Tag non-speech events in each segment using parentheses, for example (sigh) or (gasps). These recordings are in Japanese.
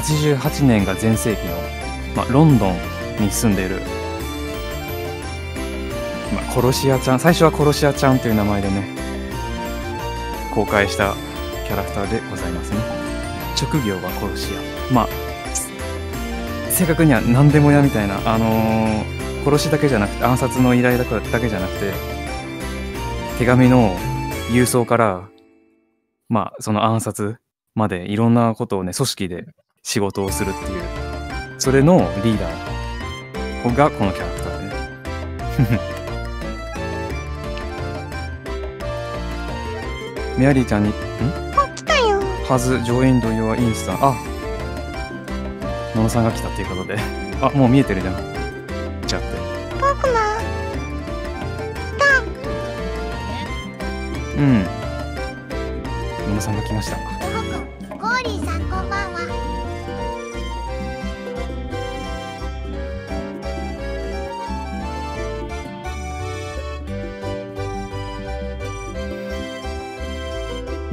88年が全盛期の、まあ、ロンドンに住んでいる、まあ、殺し屋ちゃん最初は殺し屋ちゃんという名前でね公開したキャラクターでございますね職業は殺し屋まあ正確には何でも屋みたいなあのー、殺しだけじゃなくて暗殺の依頼だけじゃなくて手紙の郵送からまあその暗殺までいろんなことをね組織で仕事をするっていう、それのリーダーがこのキャラクターでね。(laughs) メアリーちゃんに、んあ、来たよ。はず、ジ上演土曜はインスタ。あ、野呂さんが来たっていうことで。(laughs) あ、もう見えてるじゃん。ちゃって。僕も。来た。うん。野呂さんが来ました。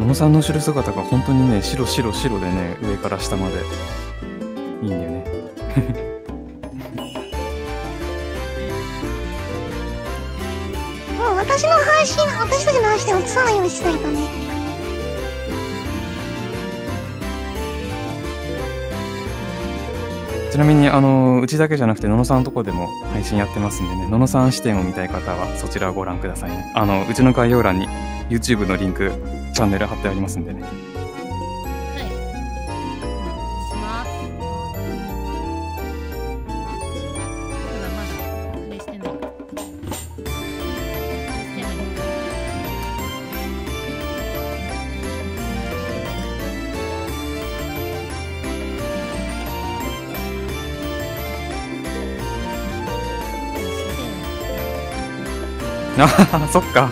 野茂さんの後ろ姿が本当にね白白白でね上から下までいいんだよねもう私の配信私たちの配信で映さないようにしないとねちなみにあのうちだけじゃなくて野々さんのとこでも配信やってますんでね野々さん視点を見たい方はそちらをご覧くださいねあのうちの概要欄に YouTube のリンクチャンネル貼ってありますんでね。はい。します。まだ、プレしてない。あそっか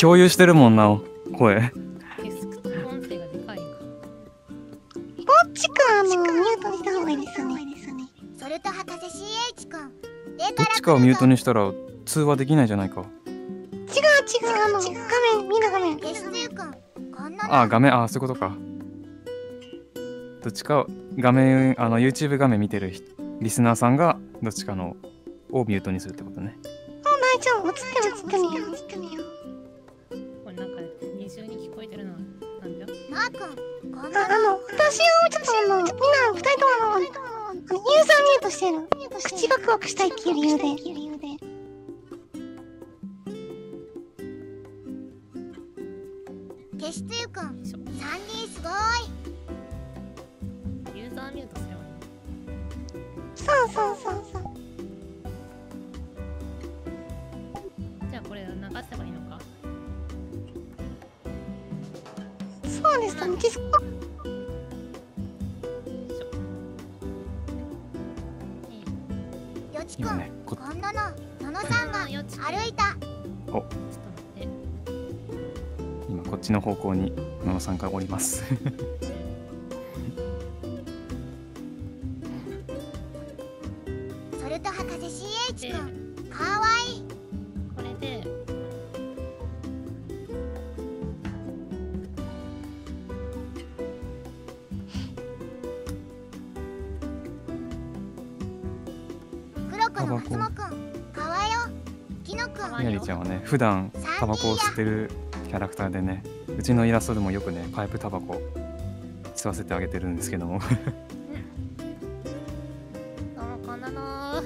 共有してるもんな声カをミュートにしたら通話できないじゃないか違う違うの画面見な画面あ画面あそういうことかどっちか画面あの YouTube 画面見てるリスナーさんがどっちかのをミュートにするってことねあ大丈ちゃん映ってる映ってみようこれなんか二重に聞こえてるのなんだよマー君あの私をちょっとあのみんな二人ともユーザーミュートしてる。口がクワクしたいっていう理由で。消しつゆくん、3人すごい。ユーザーミュートすればいい。そうそうそうそう。じゃあこれ流せばいいのか。そうですね。ディスコよちくん、ね、こ今度の野のさんが歩いたお今こっちの方向に野のさんがおります (laughs) 普段タバコを吸ってるキャラクターでねうちのイラストでもよくねパイプタバコ吸わせてあげてるんですけどもこんなの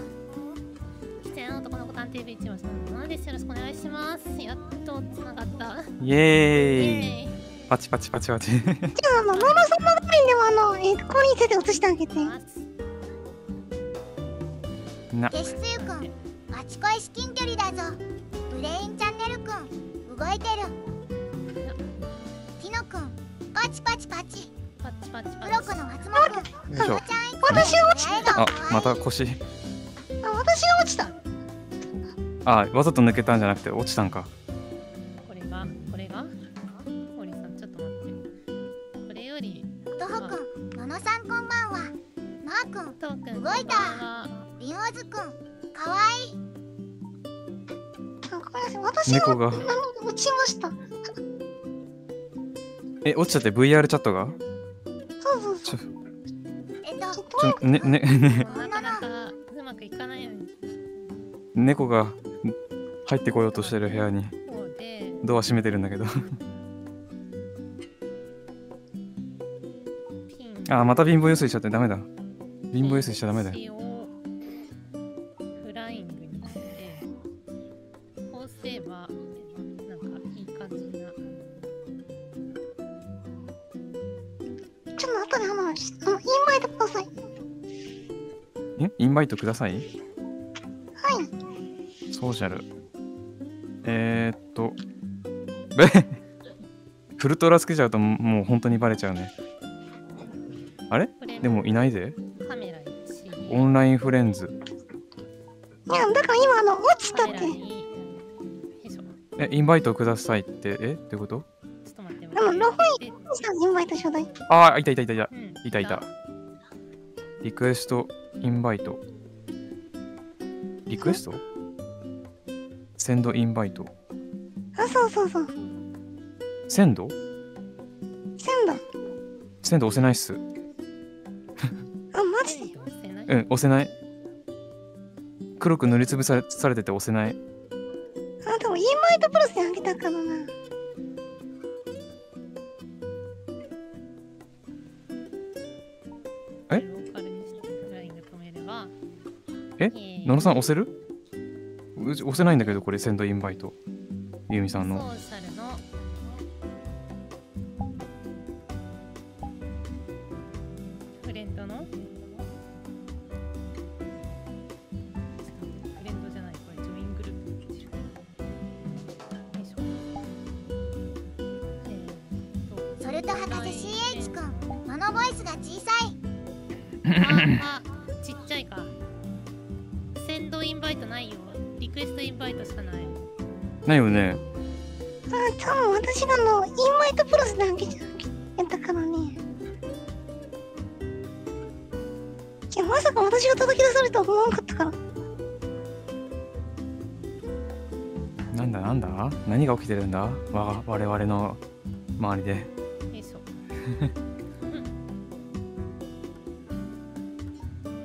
喫男の子探偵んですよろしくお願いしますやっとつながったイエーイパチパチパチパチじゃああマ画面であのこにいしてあげてな消しつゆくん至近距離だぞブレイン覚えてるティノ君パチパチパチパチパチパチパチの松本くん私落ちたあまた腰あ私落ちたあわざと抜けたんじゃなくて落ちたんかこれがこれがパさんちょっと待ってこれよりとほくんものさんこんばんはマーくんとくん動いたりんおずくんかわいい猫が落ちちゃって VR チャットがそうそうそう。えっと、ちょねねねうまくいかないよ猫が入ってこようとしてる部屋にドア閉めてるんだけどあまた貧乏ゆすいしちゃってダメだ貧乏ゆすいしちゃダメだよ。バイトくださいはいソーシャルえー、っと (laughs) フルトラつけちゃうともう本当にバレちゃうねあれでもいないぜオンラインフレンズいやだから今あの落ちたってえインバイトくださいってえってことでもロファイさんインバイトちょいああいたいたいたいた、うん、いたいたリクエストインバイト。リクエストセンドインバイト。あ、そうそうそう。センドセンド。センド押せないっす。あ、マジでうん、押せない。黒く塗りつぶされされてて押せない。あ、でもインバイトプラスにあげたからな。え野呂さん押せる押せないんだけどこれセンドインバイトゆみさんのフレンドのフレンドじゃないこれジョイングループそれと博士 CH 君マノボイスが小さい (laughs) ないよね。あ、多分私らのインマイトプロスでわけじゃん。やったからね。いや、まさか私が叩き出されるとは思わなかったから。なんだなんだ何が起きてるんだわ我々の周りで。えそう。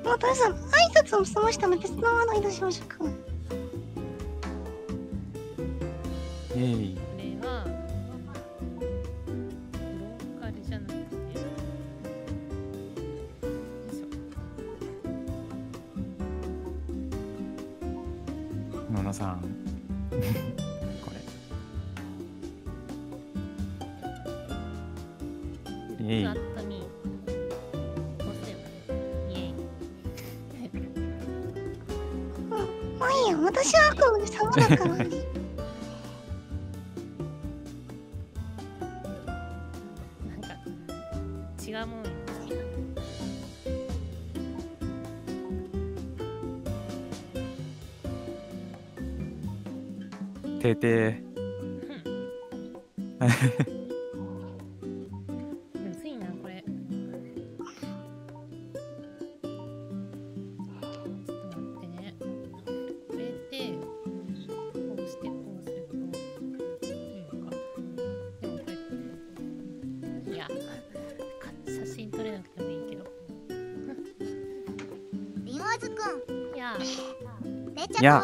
(laughs) まあ、とりあえず挨拶を済ましたので別の話題出しましょうか。くな Yeah.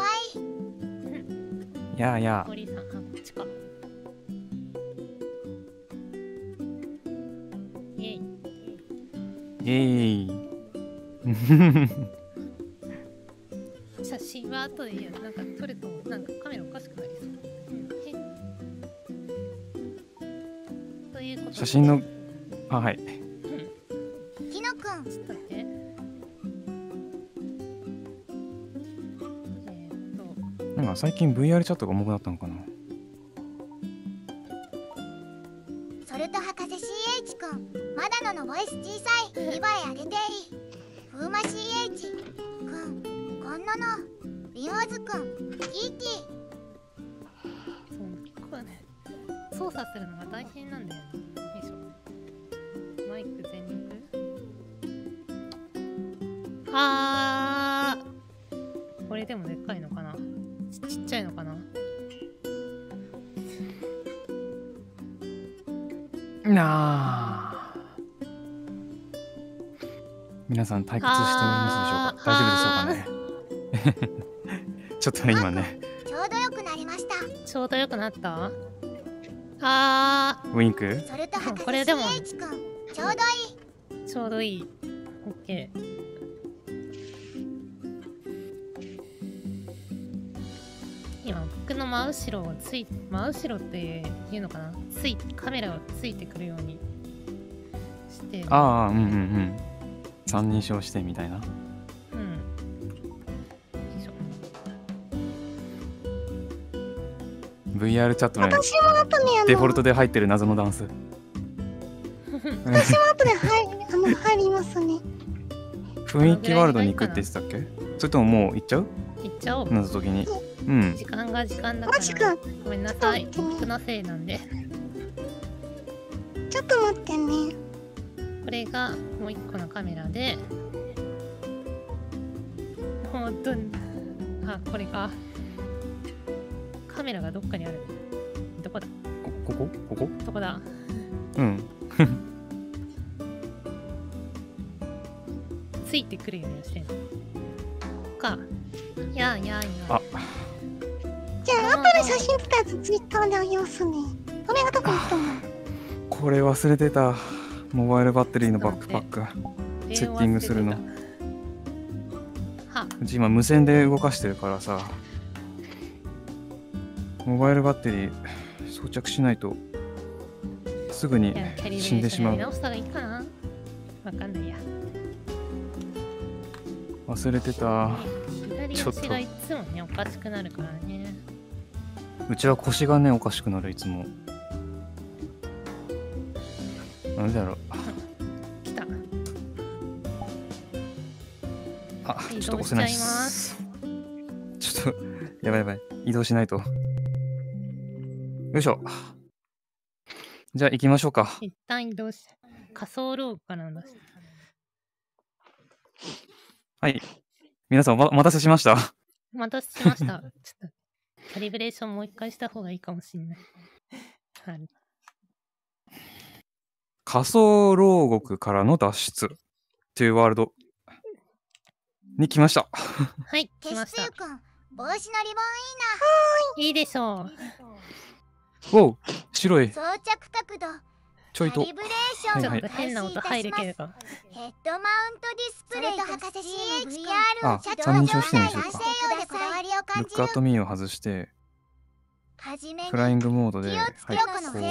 最近 VR チャットが重くなったのかな退屈しておりますでしょうか大丈夫でしょうかね (laughs) ちょっとね今ねちょうどよくなりましたちょうどよくなったあーウィンクそれと博士これでもちょうどいいちょうどいいオッケー今僕の真後ろをつい真後ろっていうのかなついカメラをついてくるようにしてああうんうんうん三人称してみたいなうん VR チャットの、ね、デフォルトで入ってる謎のダンス私も後で入あの入りますね雰囲気ワールドに行くって言ってたっけそれとももう行っちゃう行っちゃおう謎解きにうん、時間が時間だからごめんなさい僕のせいなんでちょっと待ってねこれがもう1個のカメラでもうどんあこれかカメラがどっかにあるどこだここここどこだうん (laughs) ついてくるようにしてんのかやあやあやじゃあ後ル写真使やつ、ツイッターであげますねこれがどこ行ったのこれ忘れてたモバイルバッテリーのバックパックセッティングするのうち今無線で動かしてるからさモバイルバッテリー装着しないとすぐに死んでしまう忘れてたちょっとうちは腰がねおかしくなるいつもなんだろう。(laughs) 来た。あ、ちょっと押せないちょっと、やばいやばい。移動しないと。よいしょ。じゃあ行きましょうか。一旦移動し、仮想ローかなんだはい。皆さんお、待たせしました。お待たせしました。ちょっと、カリブレーションもう一回した方がいいかもしれない。はい。仮想牢獄からの脱出っていうワールドに来ました。はい、(laughs) 来ました。帽子のリボンいいな。いいでしょう。おう、白い。装着角度。ちょいと。リブレーション、はいはい、ちょっと変な音入るけれど。ヘッドマウントディスプレイと博士 CHR をあ、三人称視点でしょうか。ルックアットミーを外して、フライングモードで、はい、こうしてこれミ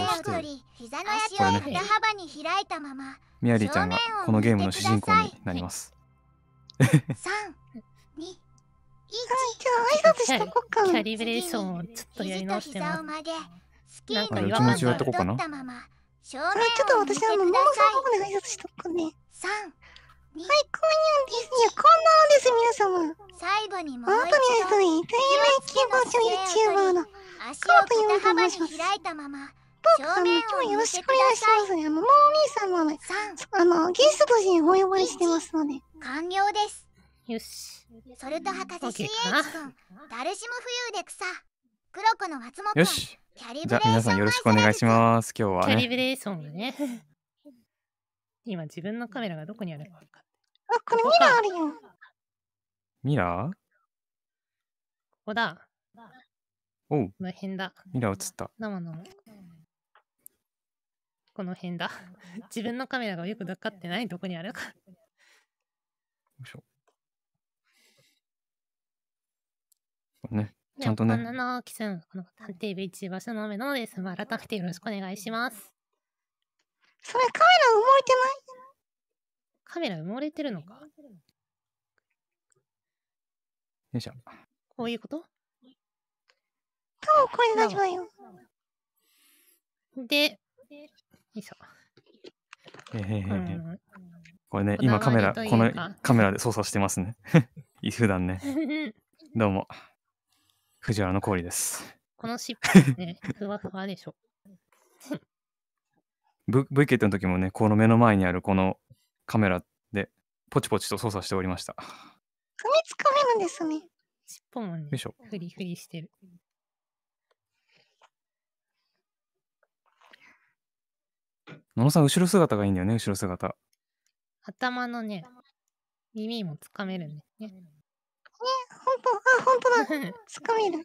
ヤリーちゃんがこのゲームの主人公になりますはい、じゃあ挨拶しとこうか。キャリブレーションをちょっとやり直してます。なんか今までやっとこうかな。ちょっと私はもうモモさんの方で挨拶しとくね。三。はい、こんにゃんです。いや、こんなんです、皆様。最後にもう一度。本当にですね。大変な希望者 YouTuber の。足を肩幅に開いたままポさん、今日よろしくお願いしますね。あの、もうお兄さんあの、ゲスト陣お呼ばれしてますので。完了です。よし。ソルト博士 CH 君、ダルシム遊で草、黒子の松本よし。キャリブレーションじゃあ皆さんよろしくお願いします。今日は、ね、キャリブレーションね。(laughs) 今自分のカメラがどこにあるか。あ、これミラーあるよ。ミラーここだ。おう。この辺だ。ミラ映った。生の。この辺だ。自分のカメラがよく分かってないどこにあるかよいしょ。ね。ちゃんとね。こんなの、キスン、この探偵の目のです。改めてよろしくお願いします。それカメラ埋もれてないカメラ埋もれてるのかよいしょ。こういうことそう、これ大丈夫よ。で、よいしょ。へへへこれね、今カメラ、この (laughs) カメラで操作してますね。(laughs) 普段ね。(laughs) どうも。藤原の氷です。この尻尾ね、ふわふわでしょ。v, k ケットの時もね、この目の前にあるこのカメラで、ポチポチと操作しておりました。みつかめるんですね。尻尾もね、よいしょフリフリしてる。野呂さん、後ろ姿がいいんだよね、後ろ姿。頭のね、耳もつかめるね。ね、ほんと、あ、ほんとだ。つかめる。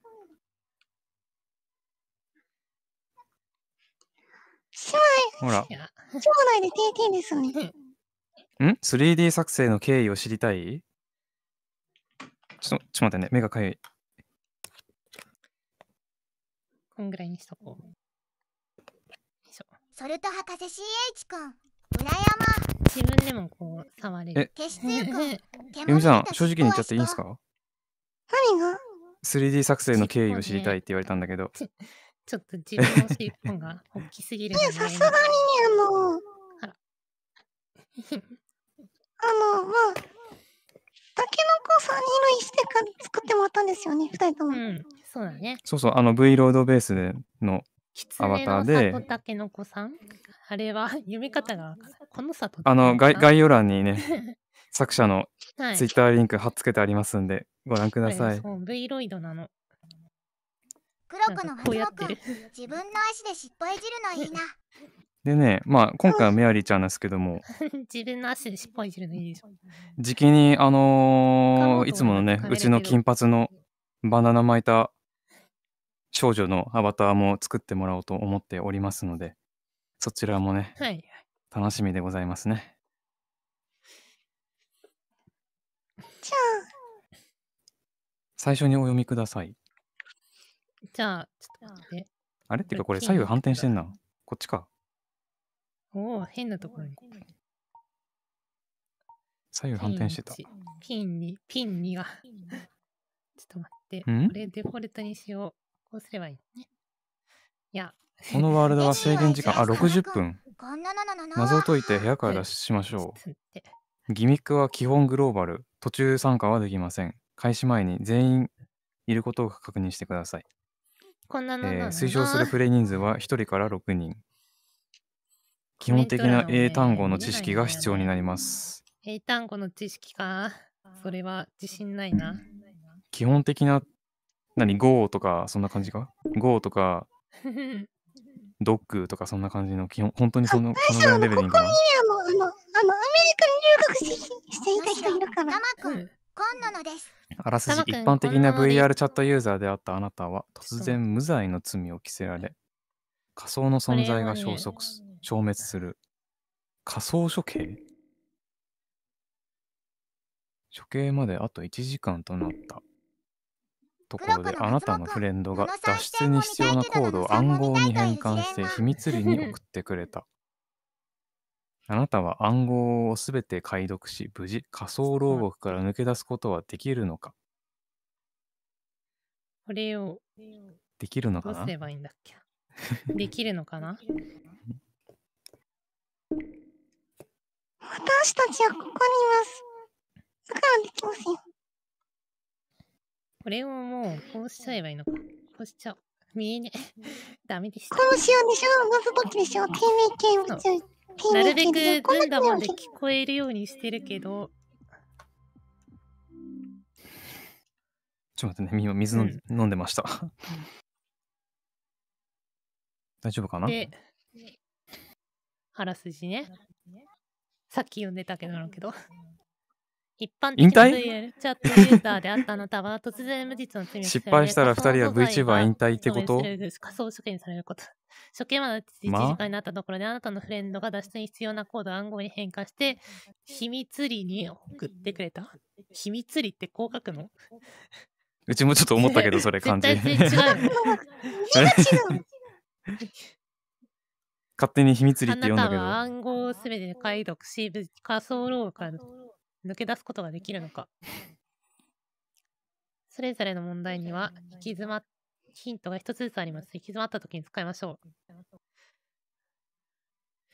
将い。ほら。将来で TT ですね。ん ?3D 作成の経緯を知りたいちょっと、ちょっと待ってね、目がかゆい。こんぐらいにしとこう。ソルト博士 CH くん裏山自分でもこう触れる消しつゆゆみさん正直に言っちゃっていいんですか何が 3D 作成の経緯を知りたいって言われたんだけど、ちょっと自分の尻尾が大きすぎるねさすがにねあのあのまあたけのこ3人の石でか作ってもらったんですよね二人とも、うん、そうだねそうそうあの V ロードベースでのキツネの里たけの子さんあれは (laughs) 読み方がこの里あの概概要欄にね (laughs) 作者のツイッターリンク貼っつけてありますんでご覧ください。そう v ロイドなの。黒子の初のく自分の足で失敗じるのいいな。でね、まあ今回はメアリーちゃんですけども (laughs) 自分の足で失敗いじるのいいでしょ。じきにあのー、いつものねうちの金髪のバナナ巻いた少女のアバターも作ってもらおうと思っておりますので、そちらもね、はい、楽しみでございますね。じゃあ。最初にお読みください。じゃあ、ちょっと待って。あれっていうかこれ左右反転してんな。こっちか。おお、変なところに。左右反転してた。ピンに、ピンにが。ちょっと待って。これデフォルトにしよう。こうすればいいね。いや。このワールドは制限時間、あ、60 (laughs) 分。謎を解いて部屋から出しましょう。ギミックは基本グローバル。途中参加はできません。開始前に全員いることを確認してください。こんなのえー、推奨するプレイ人数は1人から6人。基本的な英単語の知識が必要になります。英単語の知識か。それは自信ないな。基本的な何 ?Go とか、そんな感じか ?Go とか、(laughs) ドッグとかそんな感じの基本、本当にその、そのレベルにかな。ここにああの、あの、アメリカに留学していた人いるから。今のです。あらすじ、一般的な VR チャットユーザーであったあなたは、突然無罪の罪を着せられ、仮想の存在が消息す、消滅する。仮想処刑処刑まであと1時間となった。ところであなたのフレンドが脱出に必要なコードを暗号に変換して秘密裏に送ってくれた。あなたは暗号をすべて解読し、無事仮想牢獄から抜け出すことはできるのかこれをできるのかどうすればいいんだっけできるのかな私たちはここにいます。だからできません。これをもう、こうしちゃえばいいのか。こうしちゃおう。見えね。(laughs) ダメでした。こうしようでしょ謎解きでしょ低迷系宇宙。なるべくずんだまで聞こえるようにしてるけど。ちょっと待ってね、今水飲ん,、うん、飲んでました。(laughs) 大丈夫かなで、腹筋ね。さっき読んでたけどなけど。一般的な v チャットユーザーであったのたは突然無実の罪失敗したら2人は VTuber 引退ってこと仮想処刑されること。処刑まで1時間になったところで、あなたのフレンドが脱出に必要なコード暗号に変化して、秘密裏に送ってくれた秘密裏ってこう書くのうちもちょっと思ったけど、それ感じ。(laughs) 絶対違う。(laughs) 勝手に秘密裏って読んだけど。あなたは暗号をすべて解読し、仮想ローカル抜け出すことができるのか。(laughs) それぞれの問題には行き詰まヒントが一つずつあります。行き詰まった時に使いましょう。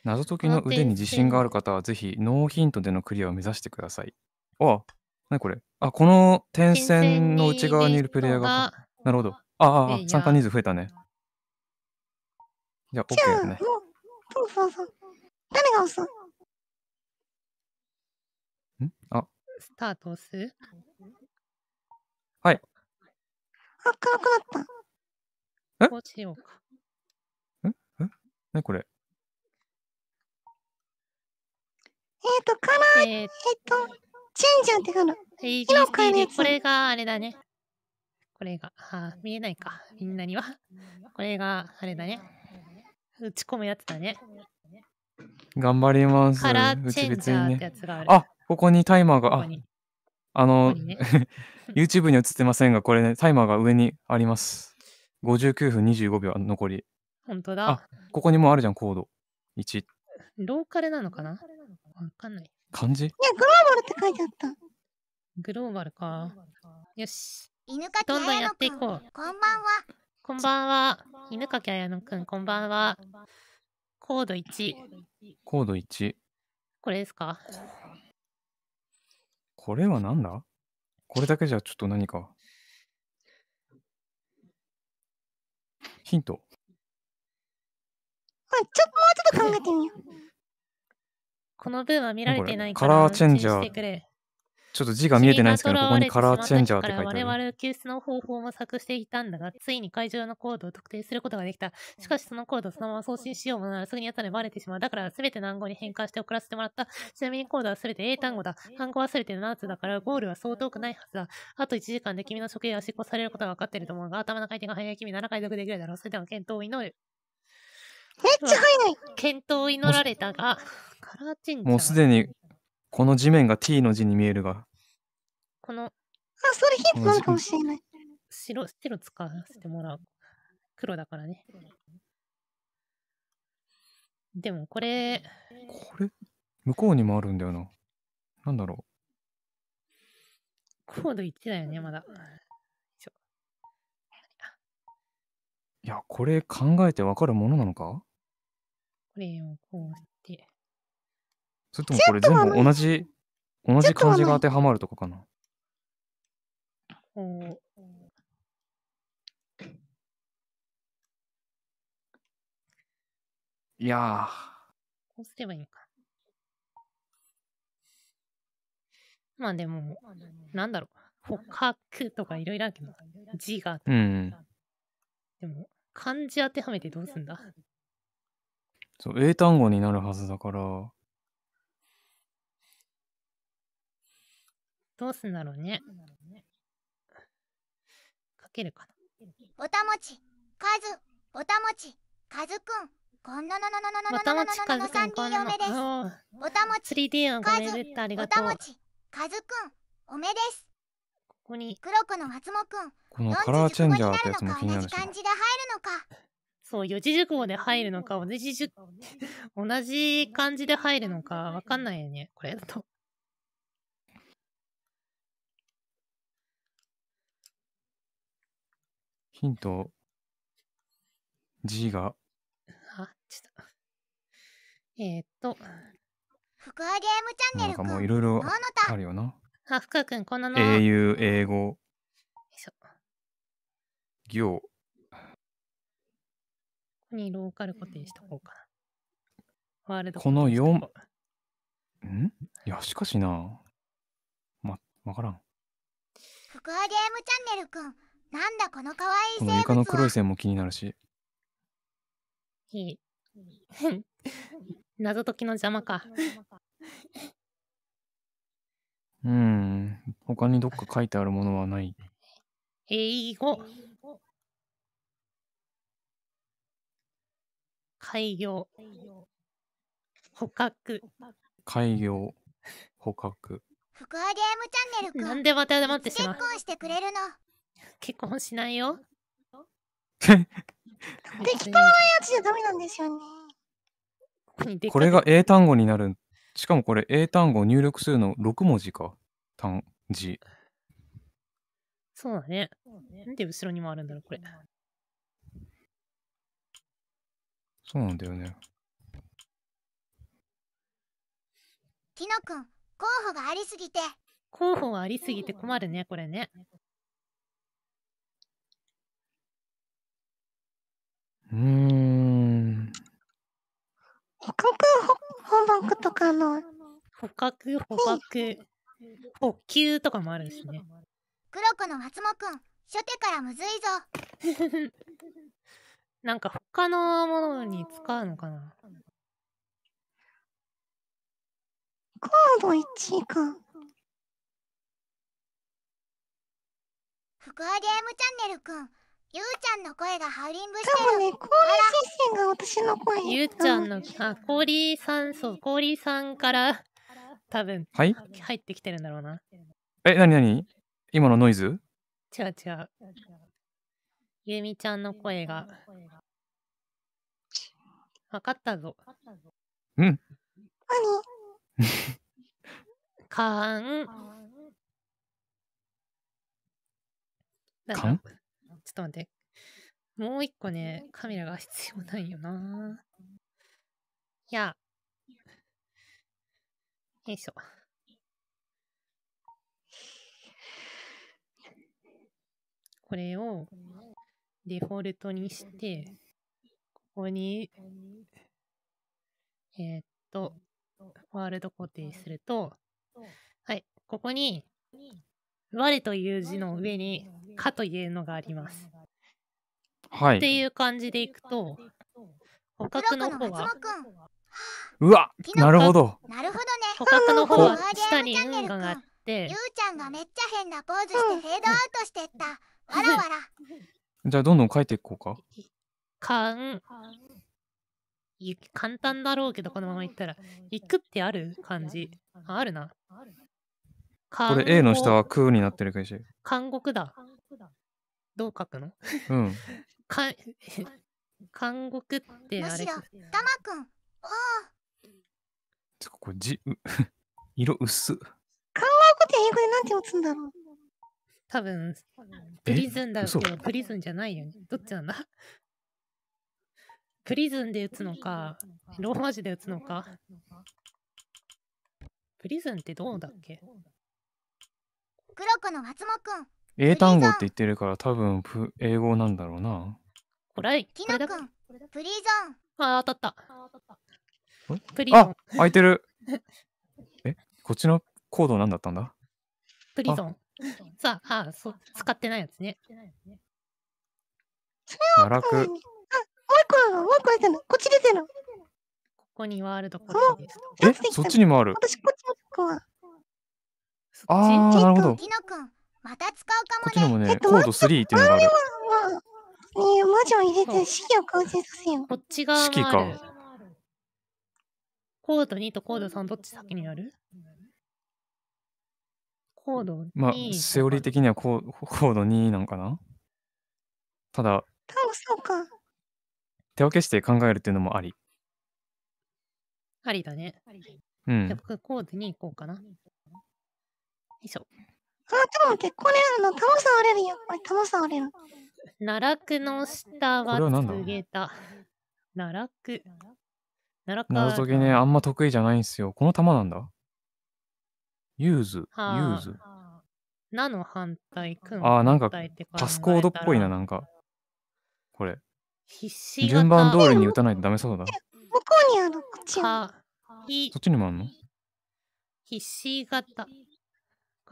謎解きの腕に自信がある方は、ぜひノーヒントでのクリアを目指してください。あ、なにこれあ、この点線の内側にいるプレイヤーが。なるほど。ああ、あ参加人数増えたね。じゃあ、OK すね。そう誰がんあ。スタート押すはい。あ、かわった。えこうしようか。ええ何これえっ、ー、と、カラー、えっ、ー、えー、と、チェンジャーってかな。え変えこれつ。これがあれだね。これが、あ、見えないか。みんなには。これがあれだね。打ち込むやつだね。頑張ります。カラーチェンジャーってやつがある。あここにタイマーが、ここあ、あの、ね。(laughs) YouTube に映ってませんが、これね、タイマーが上にあります。59分25秒、残り。本当あ、だ。ここにもうあるじゃん、コード。1。ローカルなのかなわかんない。漢字いや、グローバルって書いてあった。グローバルか。よし。犬かどんどんやっていこう。こんばんは。こんばんは。犬かきあやのくん、こんばんは。コード1。コード1。これですかこれは何だこれだけじゃちょっと何か。ヒント。まあ、ちょっともうちょっと考えてみよう。この分は見られてないかカラーチェンジャー。ちょっと字が見えてないんですけど、ここにカラーチェンジャーって書いてある。我々救出の方法も作していたんだが、ついに会場のコードを特定することができた。しかしそのコードをそのまま送信しようものならすぐにやったらにバレてしまう。だからすべての語に変換して送らせてもらった。ちなみにコードはすべて英単語だ。単語はすべて7つだから、ゴールはそう遠くないはずだ。あと1時間で君の処刑が執行されることが分かっていると思うが、頭の回転が速い君なら解読できるだろう。それでは検討を祈る。めっちゃ早い検討を祈られたが、カラーチェンジャー。もうすでにこの地面が T の字に見えるが。このあ、それヒントなのかもしれない。白、白使わせてもらう。黒だからね。でもこれ。これ、向こうにもあるんだよな。なんだろう。コード1だよね、まだ。いや、これ考えてわかるものなのかこれをこうしそれともこれ全部同じ、同じ漢字が当てはまるとかかなないやこうすればいいのか。まあでも、なんだろう。捕獲とかいろいろあるけど、字がうん、でも、漢字当てはめてどうすんだそう、英単語になるはずだから、どうすんだろうね。かけるかな。おたもち、かず、おたもち、かずくん。こんなののののののののののの三人嫁です。おたもち、3D をごめるってありがとかずくん、おめです。ここに。黒子の松本くん。このカラーチェンジャーってやつも気になるし。感じで入るのか。そう、四字熟語で入るのか、同じ熟、同じ感じで入るのか、わかんないよね、これだと。ヒント、G が。あ、ちょっと。えー、っと。福和ゲームチャンネルなんかもういろいろあるよな。あ、福和くん、このの。英雄、英語。よいしょ。行。ここにローカル固定しとこうかな。ワールドこの4、んいや、しかしな。ま、わからん。福和ゲームチャンネルくん。なんだこの可愛いこの床の黒い線も気になるし。いい。(laughs) 謎解きの邪魔か。(laughs) うん。他にどっか書いてあるものはない。英語。開業。捕獲。開業。捕獲。福和ゲームチャンネルくん。なんでまた黙ってしまう。結婚してくれるの。結婚しないよ。適当なやつじゃダメなんですよね。これが英単語になる。しかもこれ英単語入力するの6文字か。単字。そうだね。なんで後ろにもあるんだろう、これ。そうなんだよね。きのくん、候補がありすぎて。候補がありすぎて困るね、これね。うーん。捕獲捕獲とかの。捕獲、捕獲。補給とかもあるしね。黒子の初本くん、初手からむずいぞ。(laughs) なんか他のものに使うのかなコード1が。福和ゲームチャンネルくん。ゆうちゃんの声がハウリングしてる。でもね、氷先生が私の声。ゆうちゃんの、あ、氷さん、そう、氷さんから、多分、はい、入ってきてるんだろうな。え、なになに今のノイズ違う違う。ゆうみちゃんの声が。わかったぞ。うん。何かん。かんちょっと待って。もう一個ね、カメラが必要ないよな。いや。よいしょ。これをデフォルトにして、ここに、えー、っと、ワールド固定すると、はい、ここに、我という字の上に、かというのがあります。はい。っていう感じでいくと、捕獲の方は、うわ、なるほど。なるほどね。捕獲の方は下に運河があって、ゆうちゃんがめっちゃ変なポーズしてフェードアウトしてった。わらわら。(laughs) じゃあどんどん書いていこうか。かん。簡単だろうけどこのままいったら。行くってある感じ。あるな。これ A の下は空になってる会社。監獄だ。どう書くのうん。(laughs) か監獄 (laughs) ってあれ。むしろ、ダマくん。はあ。ちょ、っとこれじ、(laughs) 色薄。監獄って英語で何んて打つんだろう多分、プリズンだけど、プリズンじゃないよね。どっちなんだプリズンで打つのか、ローマ字で打つのか。プリズンってどうだっけ黒子の松本くん。英単語って言ってるから多分英語なんだろうな。これ、きなくん。プリゾン。ああ、当たった。プリゾン。あ、開いてる。(laughs) え、こっちのコード何だったんだプリゾン。さあ、はあ、そ使ってないやつね。奈落。あ、もう一個、もう一個出てるの。こっち出てるの。ここにワールドです。え、そっちにもある。私こっちも。あー、なるほど。また使うこっちかにももね。ね、えっとコード3っていうのがある。ねえ、魔女を入れて式を完成させよう。こっちが、式か。コード2とコード3どっち先になるコード2。まあ、セオリー的にはコーコード2なんかなただ、多分そうか。手分けして考えるっていうのもあり。ありだね。うんじゃあ。僕コード2行こうかな。いしょ。あ、多分結構ね、あの、玉さん折れるよ。これ玉さん折れる。奈落の下は告げた。奈落。奈落。謎解きね、あんま得意じゃないんですよ。この玉なんだ。ユーズ。ユーズ。なの反対、くん。ああ、なんか、パスコードっぽいな、なんか。これ。必死順番通りに打たないとダメそうだ。向こうにある、こっち。そっちにもあるの必死型。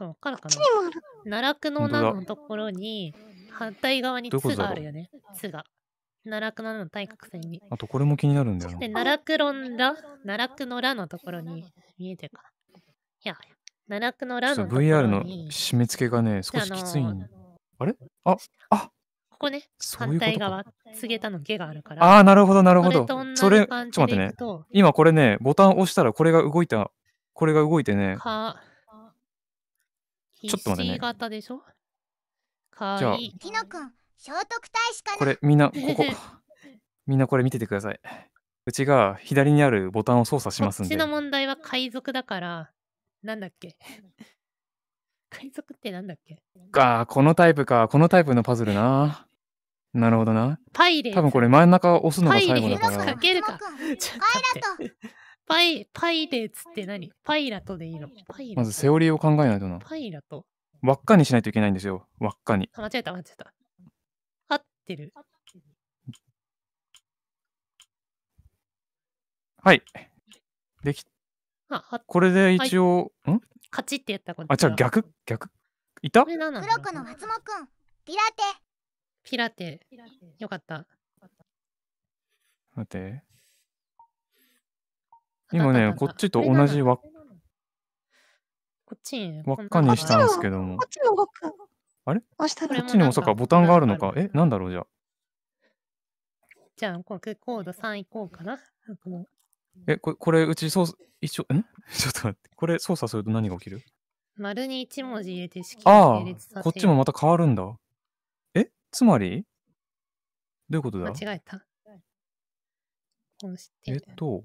かれかるかな奈落のなのところに、反対側に「つ」があるよね。つが。奈落の対角線に。あとこれも気になるんだよな。で、奈落論ら、奈落のらのところに見えてるかな。いや、奈落のらのところに。VR の締め付けがね、少しきついん。あれあ、あここね、反対側、告げたの下があるから。ああ、なるほど、なるほど。それ、ちょっと待ってね。今これね、ボタン押したらこれが動いた、これが動いてね。ちょっと待ってね。型でしょかわいい。ノ君、聖徳太子かなこれ、みんな、(laughs) ここ。みんなこれ見ててください。うちが左にあるボタンを操作しますんで。こっちの問題は海賊だから、なんだっけ。(laughs) 海賊ってなんだっけがこのタイプか。このタイプのパズルな。なるほどな。パイレ多分これ真ん中押すのが最後だから。パイレーツかけるか。パイレーツ。パイ、パイレーツって何パイラトでいいのパイラまずセオリーを考えないとな。パイラト。輪っかにしないといけないんですよ。輪っかに。あ間違えた、間違えた。合ってる。はい。でき、あ、これで一応、んカチってやったことあ、じゃあ逆逆いたこロコの松本くん、ピラテ。ピラテ。よかった。待って。今ね、こっちと同じ輪っこっちに輪っかにしたんですけども。こっちあれこっちにもそか、ボタンがあるのか。え、なんだろう、じゃあ。じゃあ、これコード3いこうかな。え、これ、これうち操作、一応、ん (laughs) ちょっと待って。これ操作すると何が起きる丸に1文字入れて式ああ、こっちもまた変わるんだ。え、つまりどういうことだ間違えた。えっと、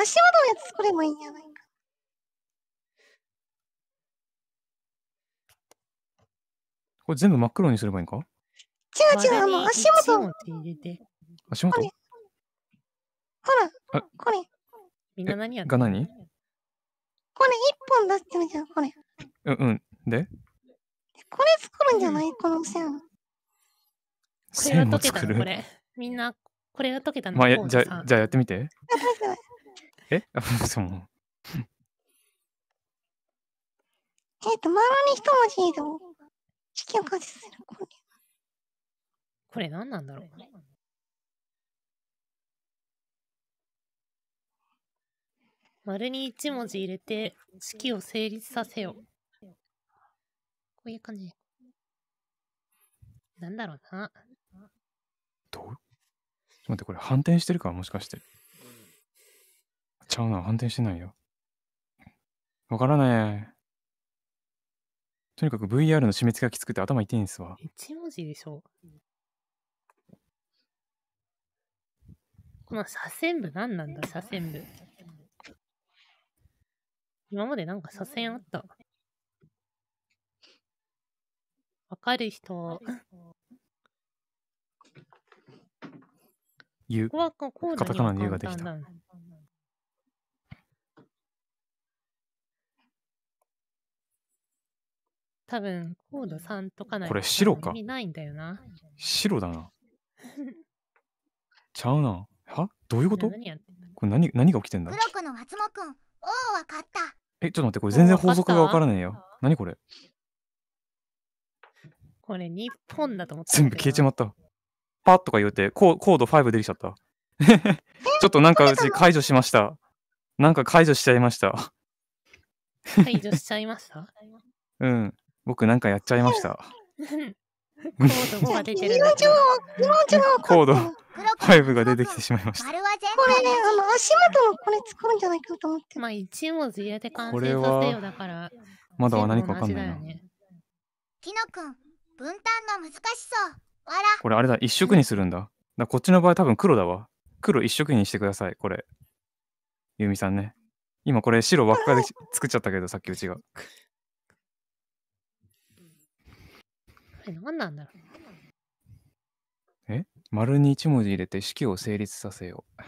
足元のやつ作ればいいんじゃないか。これ全部真っ黒にすればいいんか違う違う、あの、足元。足元ほら、これ。みんな何やが何これ一本出してみじゃん、これ。うんうん。でこれ作るんじゃないこの線。これが解けたのこれ。みんな、これが解けたのまあ、じゃじゃあやってみて。え (laughs) そう。えっと、丸に一文字移動。地球をする。これ。これ何なんだろう丸に一文字入れて、式を成立させよう。こういう感じ。なんだろうな。どう待って、これ反転してるかもしかして。ちゃうな、反転してないよ。わからない。とにかく VR の締め付けがきつくて頭痛いんですわ。一文字でしょ。この左遷部何なんだ、左遷部。今までなんか左遷あった。わかる人、ここはこうカタカナで言うができた。多分コード3とかないこれ白か意味ないんだよな白だなちゃうなはどういうことこれ何何が起きてんだ黒くの松本くんおおかったえちょっと待ってこれ全然法則がわからないよ何これこれ日本だと思って全部消えちまったパッとか言うてココード5出てきちゃった (laughs) ちょっとなんかうち解除しましたなんか解除しちゃいました解除しちゃいました (laughs) うん。僕なんかやっちゃいました。コード5が出てるんだけど。コが出てきてしまいました。これね、あの足元もこれ作るんじゃないかと思って。まあ一文字入れて完成させよだから。まだは何かわかんないな。きのくん、分担の難しそう。わら。これあれだ、一色にするんだ。だこっちの場合多分黒だわ。黒一色にしてください、これ。ゆみさんね。今これ白輪っかで作っちゃったけど、さっきうちが。って何なんだろうえ丸に1文字入れて式を成立させよう。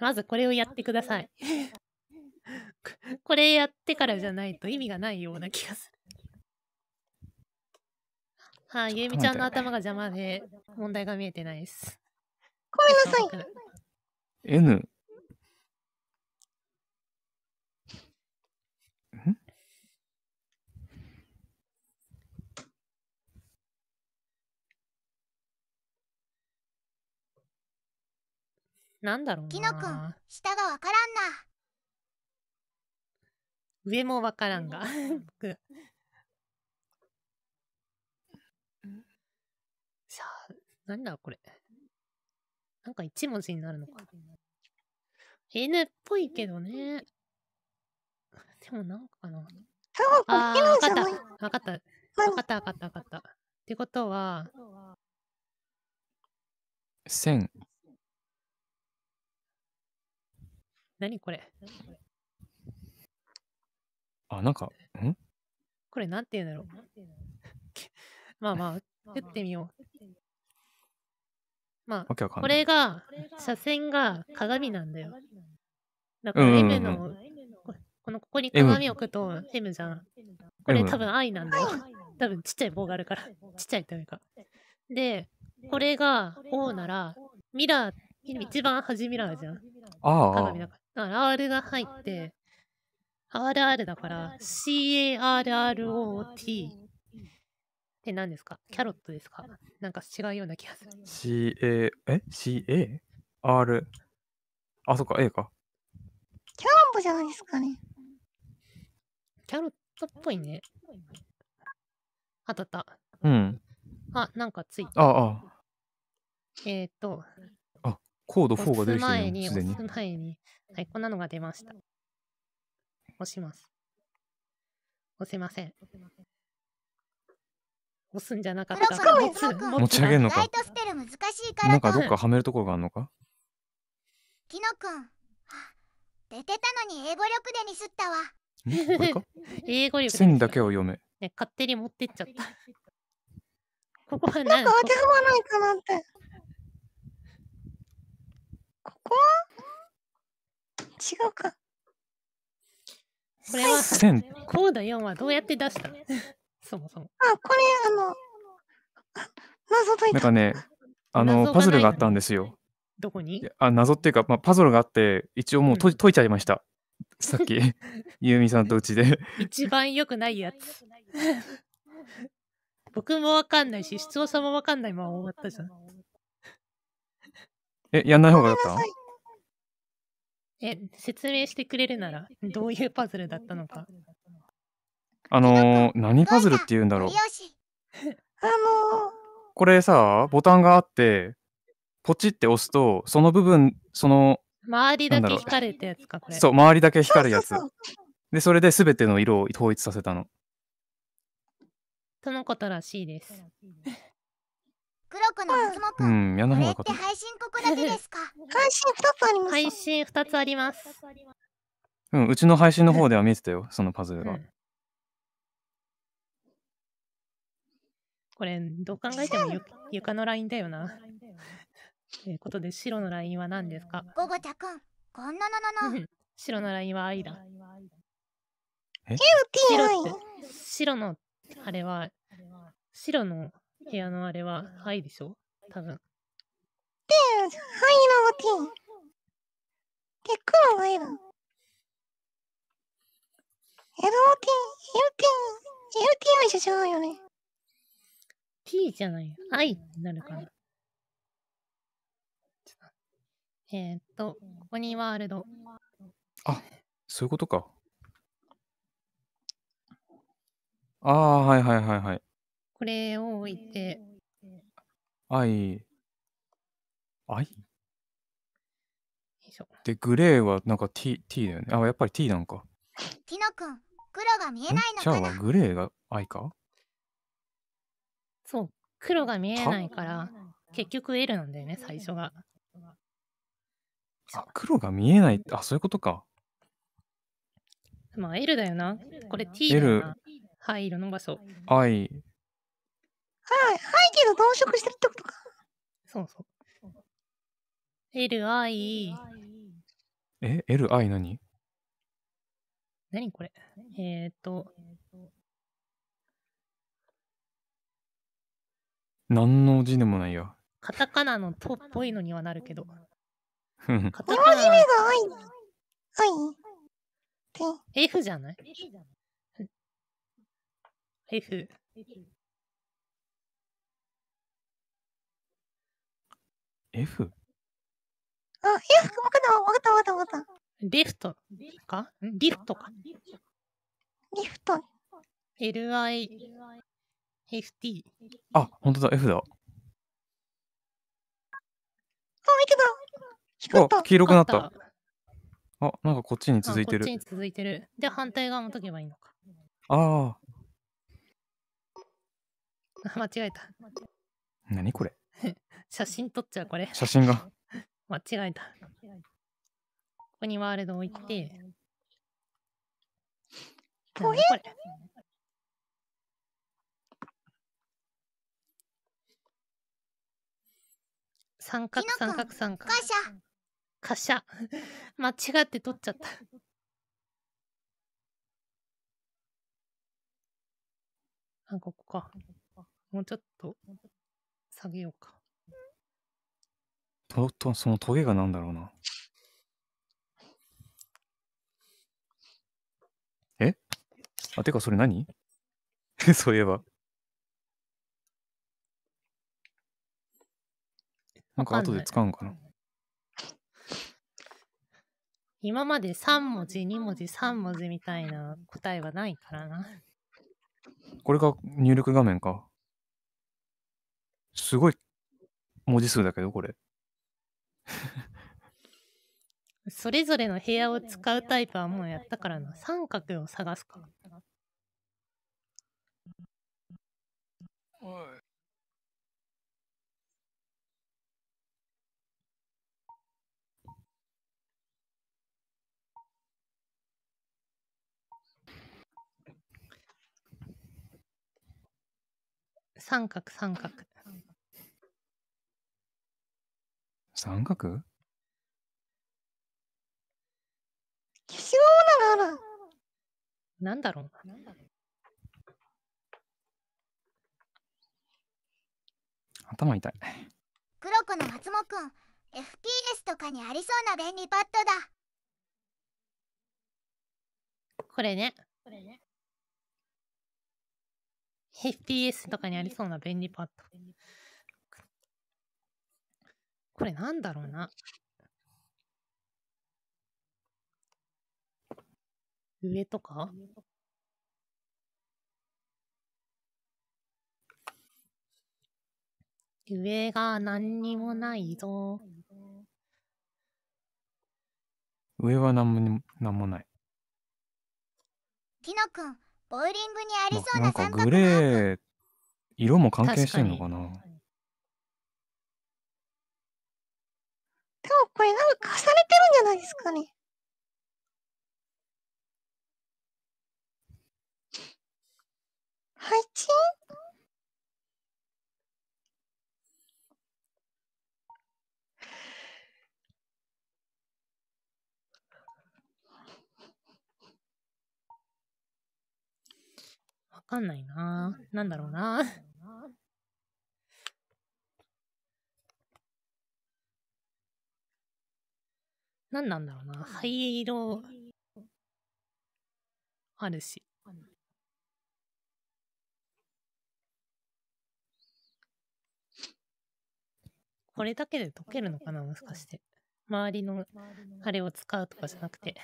まずこれをやってください。これやってからじゃないと意味がないような気がする。はい、あ、ゆうみちゃんの頭が邪魔で問題が見えてないです。ごめんなさい。N なんだろうな。きのく下がわからんな。上もわからんが。僕。さあ、なんだこれ。なんか一文字になるのか。N っぽいけどね。でもなんかな。ああ、わかった。分かった。分かった、分かった、分かった。ってことは。千。何これあ、なんか、んこれなんて言うんだろうまあまあ、打ってみよう。まあ、これが、車線が鏡なんだよ。だから M の、このここに鏡置くと M じゃん。これ多分 I なんだよ。多分ちっちゃい棒があるから。ちっちゃいというか。で、これが O なら、ミラー、一番端ミラーじゃん。ああ。鏡だから。だから R が入って、RR だから CARROT って何ですかキャロットですかなんか違うような気がする。CA、え ?CA?R。あ、そっか、A か。キャロットじゃないですかね。キャロットっぽいね。あたった。うん。あ、なんかついた。ああ。えっ、ー、と、コード4が出る前に、すでに。前に。はい、こんなのが出ました。押します。押せません。押すんじゃなかったか持持ち上げるのか。ライトステル難しいからなんかどっかはめるところがあるのかキノ君、出てたのに英語力でミスったわ。これか (laughs) 英語力線だけを読め。ね、勝手に持ってっちゃった。(laughs) ここはなんか当てはまないかなって。こ違うか。これは、千コード4はどうやって出したのそもそも。あ、これ、あの、謎解いた。なんかね、あの、パズルがあったんですよ。どこにあ謎っていうか、まあ、パズルがあって、一応もう解,、解いちゃいました。さっき、ゆうみさんとうちで。一番よくないやつ。(laughs) 僕もわかんないし、視さんもわかんないまま終わったじゃん。え、やんない方がかったえ、説明してくれるなら、どういうパズルだったのか。あのー、何パズルって言うんだろう。あのー、これさ、ボタンがあって、ポチって押すと、その部分、その、周りだけ光るってやつか、これ。そう、周りだけ光るやつ。で、それで全ての色を統一させたの。そのことらしいです。黒の松本くん、うん、この、って配信ここだけですか配信2つあります配信2つありますうんうちの配信の方では見てたよそのパズルは、うん、これどう考えても床のラインだよなということで白のラインは何ですかゴゴちゃくんこんなのなの白のラインはイだえ白のあれは白の部屋のあれは、はいでしょ多分。で、灰色のティー。で、黒が L。LOT、LT、LT は一緒じゃないよね。T じゃない。I になるから。えー、っと、ここにワールド。あ、そういうことか。ああ、はいはいはいはい。これを置いて。アイ。で、グレーはなんか T, T だよね。あ、やっぱり T なんか。ティノ君、黒が見えないのかなじゃあグレーが愛かそう、黒が見えないから、結局 L なんだよね、最初が。あ、黒が見えないって、あ、そういうことか。まあ L だよな。これ T だよな。灰色の場所。愛。はい、背景が同色してるってことか。そうそう。LI。え、LI 何何これえっ、ー、と。何の字でもないよ。カタカナのとっぽいのにはなるけど。カタカナ。字目が I。I。F じゃない ?F。F? あ、F、わかったわかったわかったわかった。リフトかリフトか。リフト。LI50。あ、ほんとだ、F だ。あ、見けた。光っ黄色くなった。あ、なんかこっちに続いてる。こっちに続いてる。で、反対側も解けばいいのか。ああ。(laughs) 間違えた。何これ写真撮っちゃう、これ。写真が。(laughs) 間違えた。ここにワールド置いて。これ三角三角三角。カシャ。カシャ。(laughs) 間違って撮っちゃった。あ、ここか。もうちょっと下げようか。そとそのトゲが何だろうな。えあ、てかそれ何 (laughs) そういえば。なんか後で使うんかな。かな今まで3文字、2文字、3文字みたいな答えはないからな。これが入力画面か。すごい文字数だけど、これ。(laughs) それぞれの部屋を使うタイプはもうやったからな。三角を探すか。三角三角。三角消なだろう頭痛い。黒子の松本くん、FPS とかにありそうな便利パッドだ。これね。これね。FPS とかにありそうな便利パッド。これなんだろうな。上とか上が何にもないぞ。上は何も何もない。ティノ君、ボウリングにありそうななんかグレー、色も関係してんのかなでもこれなんか重ねてるんじゃないですかね。配置わかんないな。なんだろうな。何なんだろうな灰色あるしこれだけで解けるのかなもしかして周りのあれを使うとかじゃなくて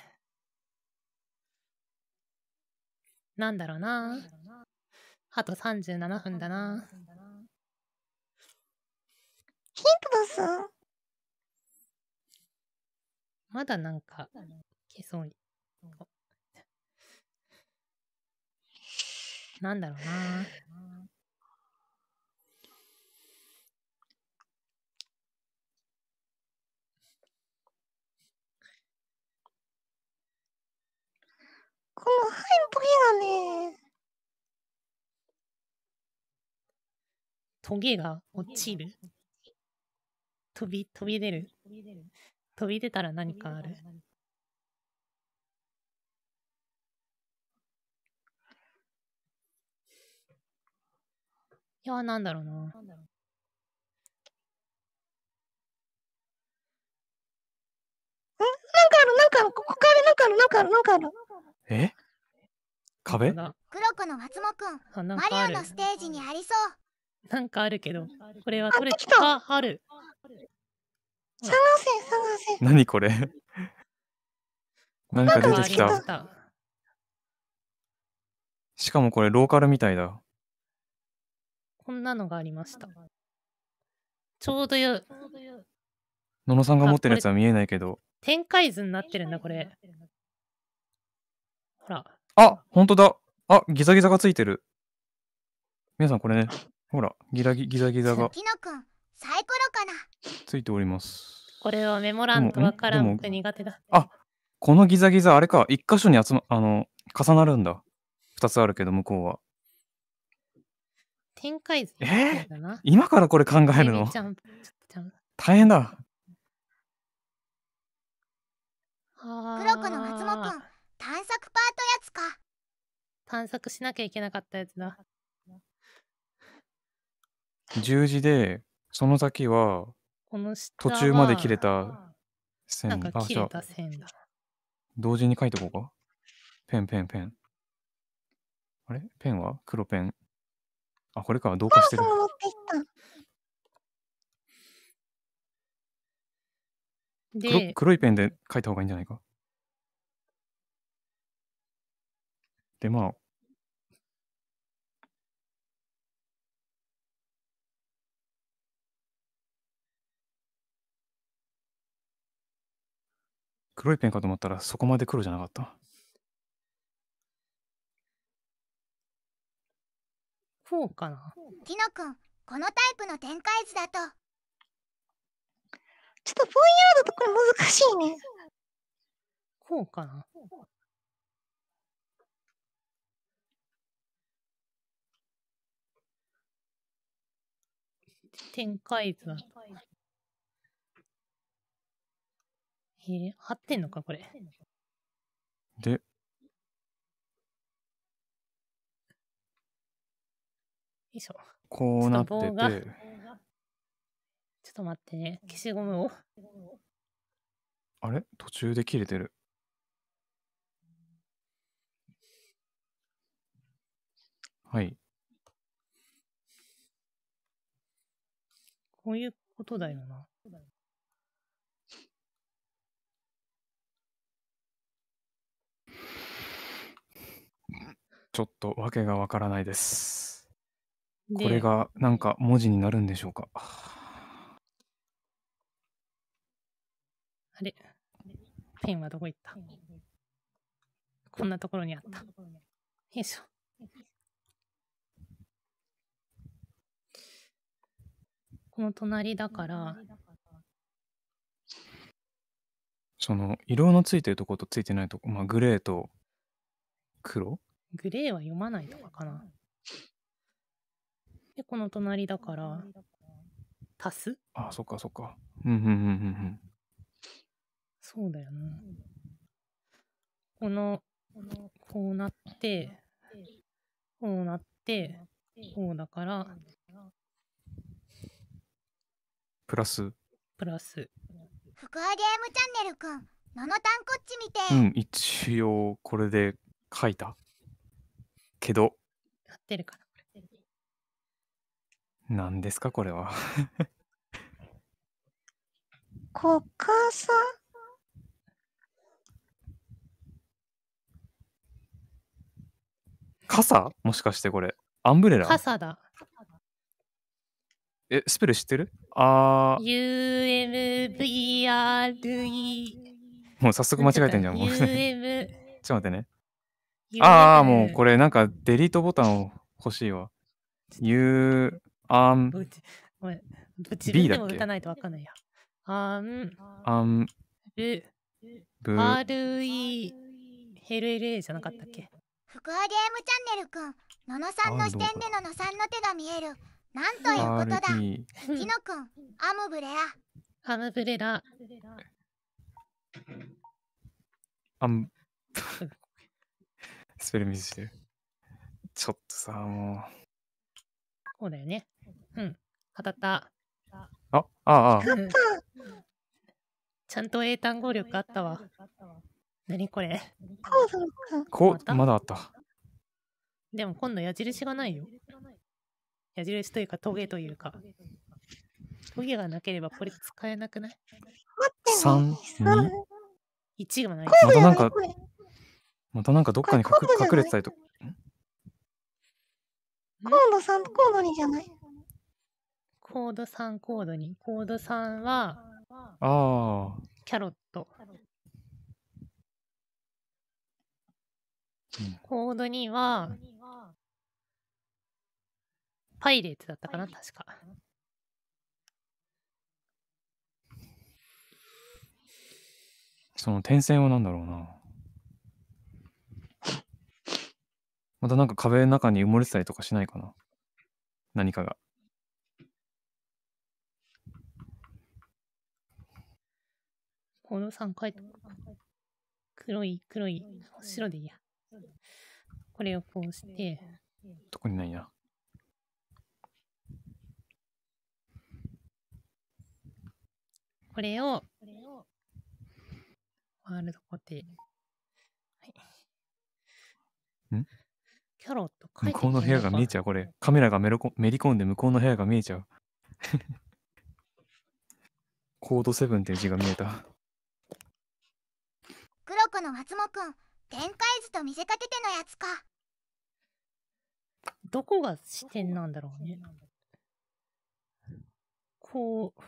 なんだろうなあと37分だなヒントだすまだなんか、消そうに。なんだろうな。このハイボがね。トゲが落ちる飛び、飛び出る。飛び出る飛び出たら何かあるいや、なんだろうな。なんかある、なんかある、ここからなんかある、なんかある、なんかある。え壁黒子の松本くん、マリオのステージにありそう。なんかあるけど、これは取れた。あ、ある。探せ探せ。何これ何か出てきた。しかもこれローカルみたいだ。こんなのがありました。ちょうどよ。野野さんが持ってるやつは見えないけど。展開図になってるんだ、これ。ほら。あ、ほんとだ。あ、ギザギザがついてる。皆さんこれね。ほら、ギラギギザギザが。きのくん、サイコロかなついておりますこれはメモらんとわからんく苦手だあこのギザギザあれか一箇所に集まあの重なるんだ二つあるけど向こうは展開図えー、今からこれ考えるの大変だ黒子の松本くん探索パートやつか探索しなきゃいけなかったやつだ十字でその先は、この下途中まで切れた線。なんか切れた線だ。同時に書いておこうか。ペン、ペン、ペン。あれペンは黒ペン。あ、これか。どうかしてる。黒黒いペンで書いた方がいいんじゃないか。で、まあ、黒いペンかと思ったらそこまで黒じゃなかった。こうかな。きのくん、このタイプの展開図だと。ちょっとぼんやりだとこれ難しいね。こうかな。展開図だと。えー、貼ってんのか、これ。で、よいしょ。こうなってて。ちょっと待ってね。消しゴムを。あれ途中で切れてる。はい。こういうことだよな。ちょっとわけがわからないです。これがなんか文字になるんでしょうか。あれペンはどこ行ったこんなところにあった。よいしょ。この隣だから、その色のついてるとことついてないとこ、まあ、グレーと黒グレーは読まないとかかな。で、この隣だから、足すああ、そっかそっか。うんうんうんうんうん。そうだよな、この、こうなって、こうなって、こうだから、プラス。プラス。福はゲームチャンネルくん、ののたんこっち見て。うん、一応これで書いた。けど、合ってるかなこれ。何ですか、これは。こかさ傘もしかしてこれ。アンブレラ傘だ。え、スペル知ってるあー。UMVRE。もう早速間違えてんじゃん。もう (laughs) ちょっと待ってね。ああ、もうこれなんかデリートボタンを欲しいわ。You um b だでも打たないとわかんないや。um um る RE LLA じゃなかったっけ福和ゲームチャンネルくん、ののさんの視点でののさんの手が見える。なんということだ。きのくん、アムブレラ。アムブレラ。アム。滑り水してる。ちょっとさ、もう。こうだよね。うん。語った。あ、ああ。うん、ちゃんと英単語力あったわ。なにこれ。こう、まだあった。でも今度矢印がないよ。矢印というか、トゲというか。トゲがなければこれ使えなくない ?3、2、1がない。またなんかまたなんかどっかに隠隠れてたりとか。コード3、コード2じゃないコード3、コード2。コード3は、ああ。キャロット。コード2は、パイレーツだったかな、確か。その点線は何だろうな。またなんか壁の中に埋もれてたりとかしないかな何かが。このさん書いた。黒い、黒い、白でいいや。これをこうして。特にないな。これを、ワールドコテ。はい。んキャロット書い向こうの部屋が見えちゃう、これ。カメラがめろこめり込んで向こうの部屋が見えちゃう。(laughs) コードセブンって字が見えた。黒子の松本くん展開図と見せかけてのやつかどこが視点なんだろうね。こう、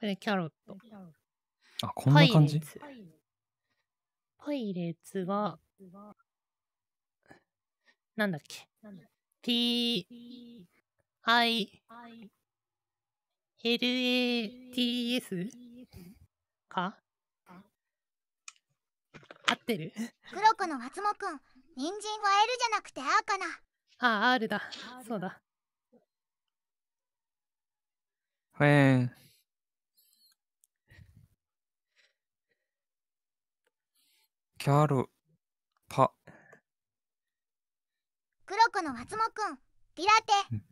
これキャロット。あ、こんな感じパイレーツは、なんだっけ ?P、I、LATS か合ってる黒子の松本くん、人参は L じゃなくて R かな。ああ、R だ。そうだ。へえー。キャルパ黒子の松本くんピラテ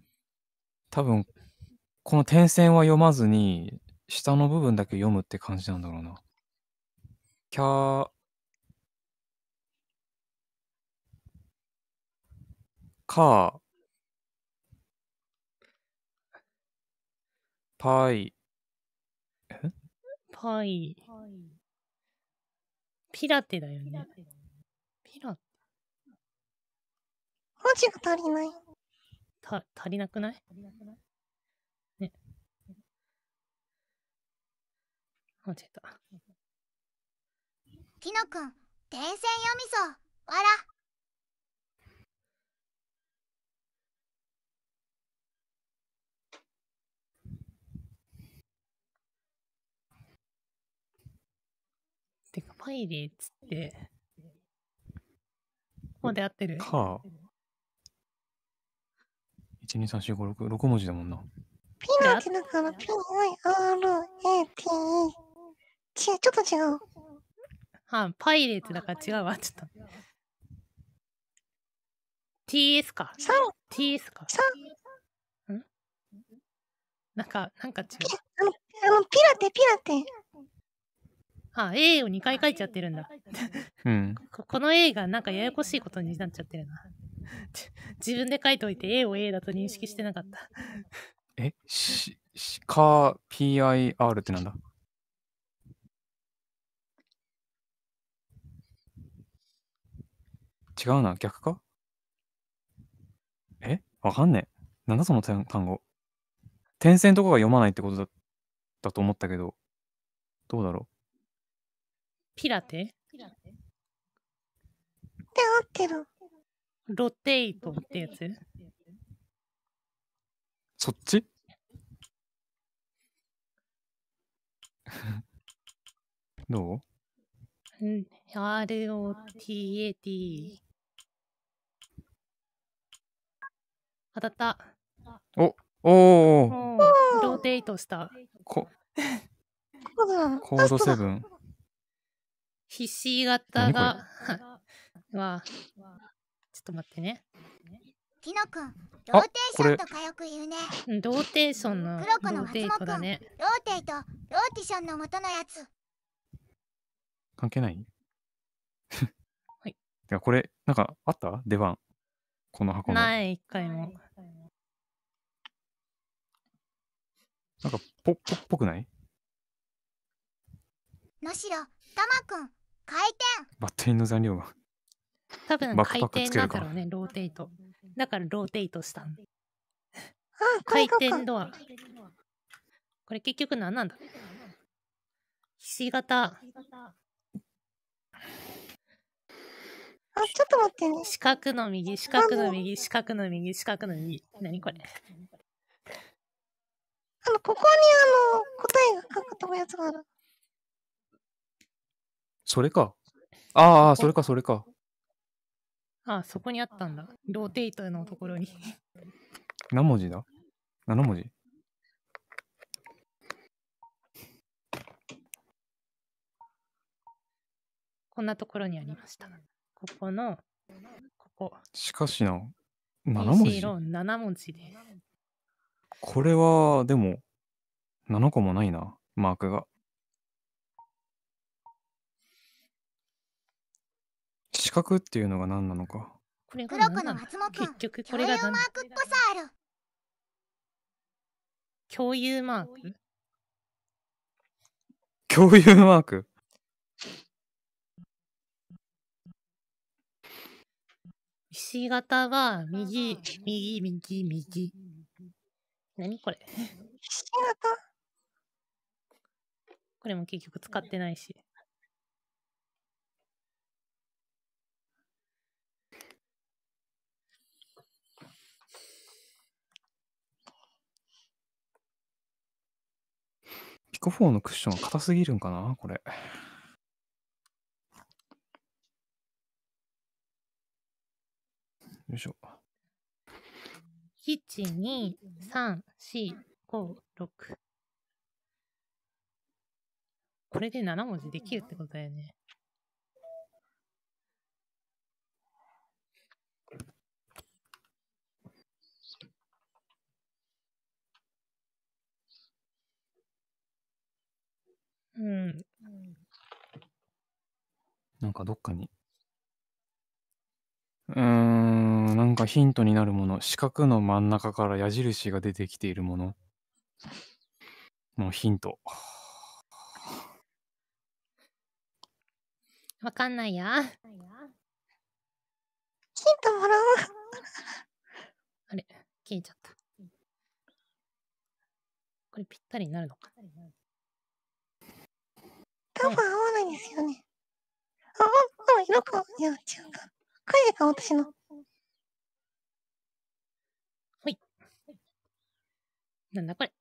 多分この点線は読まずに下の部分だけ読むって感じなんだろうなキャカーパイパイパイピラテだよね。ピラテ。文字が足りない。た、足りなくないね。間違えた。きのくん、電線読みそ、う。わら。ハイリーっつって、もうで合ってるか。1、2、3、4、5、6、文字だもんな。ピーナッツだから PYRATE。ち、ょっと違う。はあ、パイレーツだから違うわ、ちょっと。TS か。TS か。んなんか、なんか違う。あの、あのピラテ、ピラテ。あ、A を2回書いちゃってるんだ。うん、この A がなんかややこしいことになっちゃってるな。自分で書いといて A を A だと認識してなかった。え、し、か、PIR ってなんだ違うな、逆かえわかんねえ。なんだその単語。点線とかが読まないってことだだと思ったけど、どうだろうピラテってってる。ロテイトってやつそっち (laughs) どうん ?ROTAT。当たった。おおおローテイトした。こコードセブン。ひし形が、はちょっと待ってね。きのくん、ローテーションとかよく言うね。ローテーションの、黒子の松本ね、ローテーとローティションの元のやつ。関係ない (laughs) はい。いや、これ、なんか、あった出番。この箱の。ない、一回も。なんか、ぽ、ぽ、ぽくないむしろ、たまくん、回転バッテリーの残量が多分回転なんだろうねローテイトだからローテイトした回転ドアこれ結局何なんだひし形あ、ちょっと待ってね。四角の右、四角の右、四角の右、四角の右。何これ。あの、ここにあの、答えが書かったやつがある。それか。ああ、それか、それか。ああ、そこにあったんだ。ローテイトのところに。何文字だ ?7 文字こんなところにありました。ここの、ここ。しかしな、7文字。7文字です。これは、でも、7個もないな、マークが。視覚っていうのが何なのか。これが黒子の松本結局これが共有マークっぽさある共有マーク共有マーク石型は右右右右何これ石型これも結局使ってないしピコ4のクッション硬すぎるんかなこれ。よいしょ。一二三四五六。これで七文字できるってことだよね。うん。なんかどっかに。うーん、なんかヒントになるもの。四角の真ん中から矢印が出てきているもの。のヒント。わかんないや。ヒントもらおう。あれ、消えちゃった。これぴったりになるのか。多分合わないですよね。あ、あ、あ、色か。いや、違うか。声が私の。ほい。なんだこれ。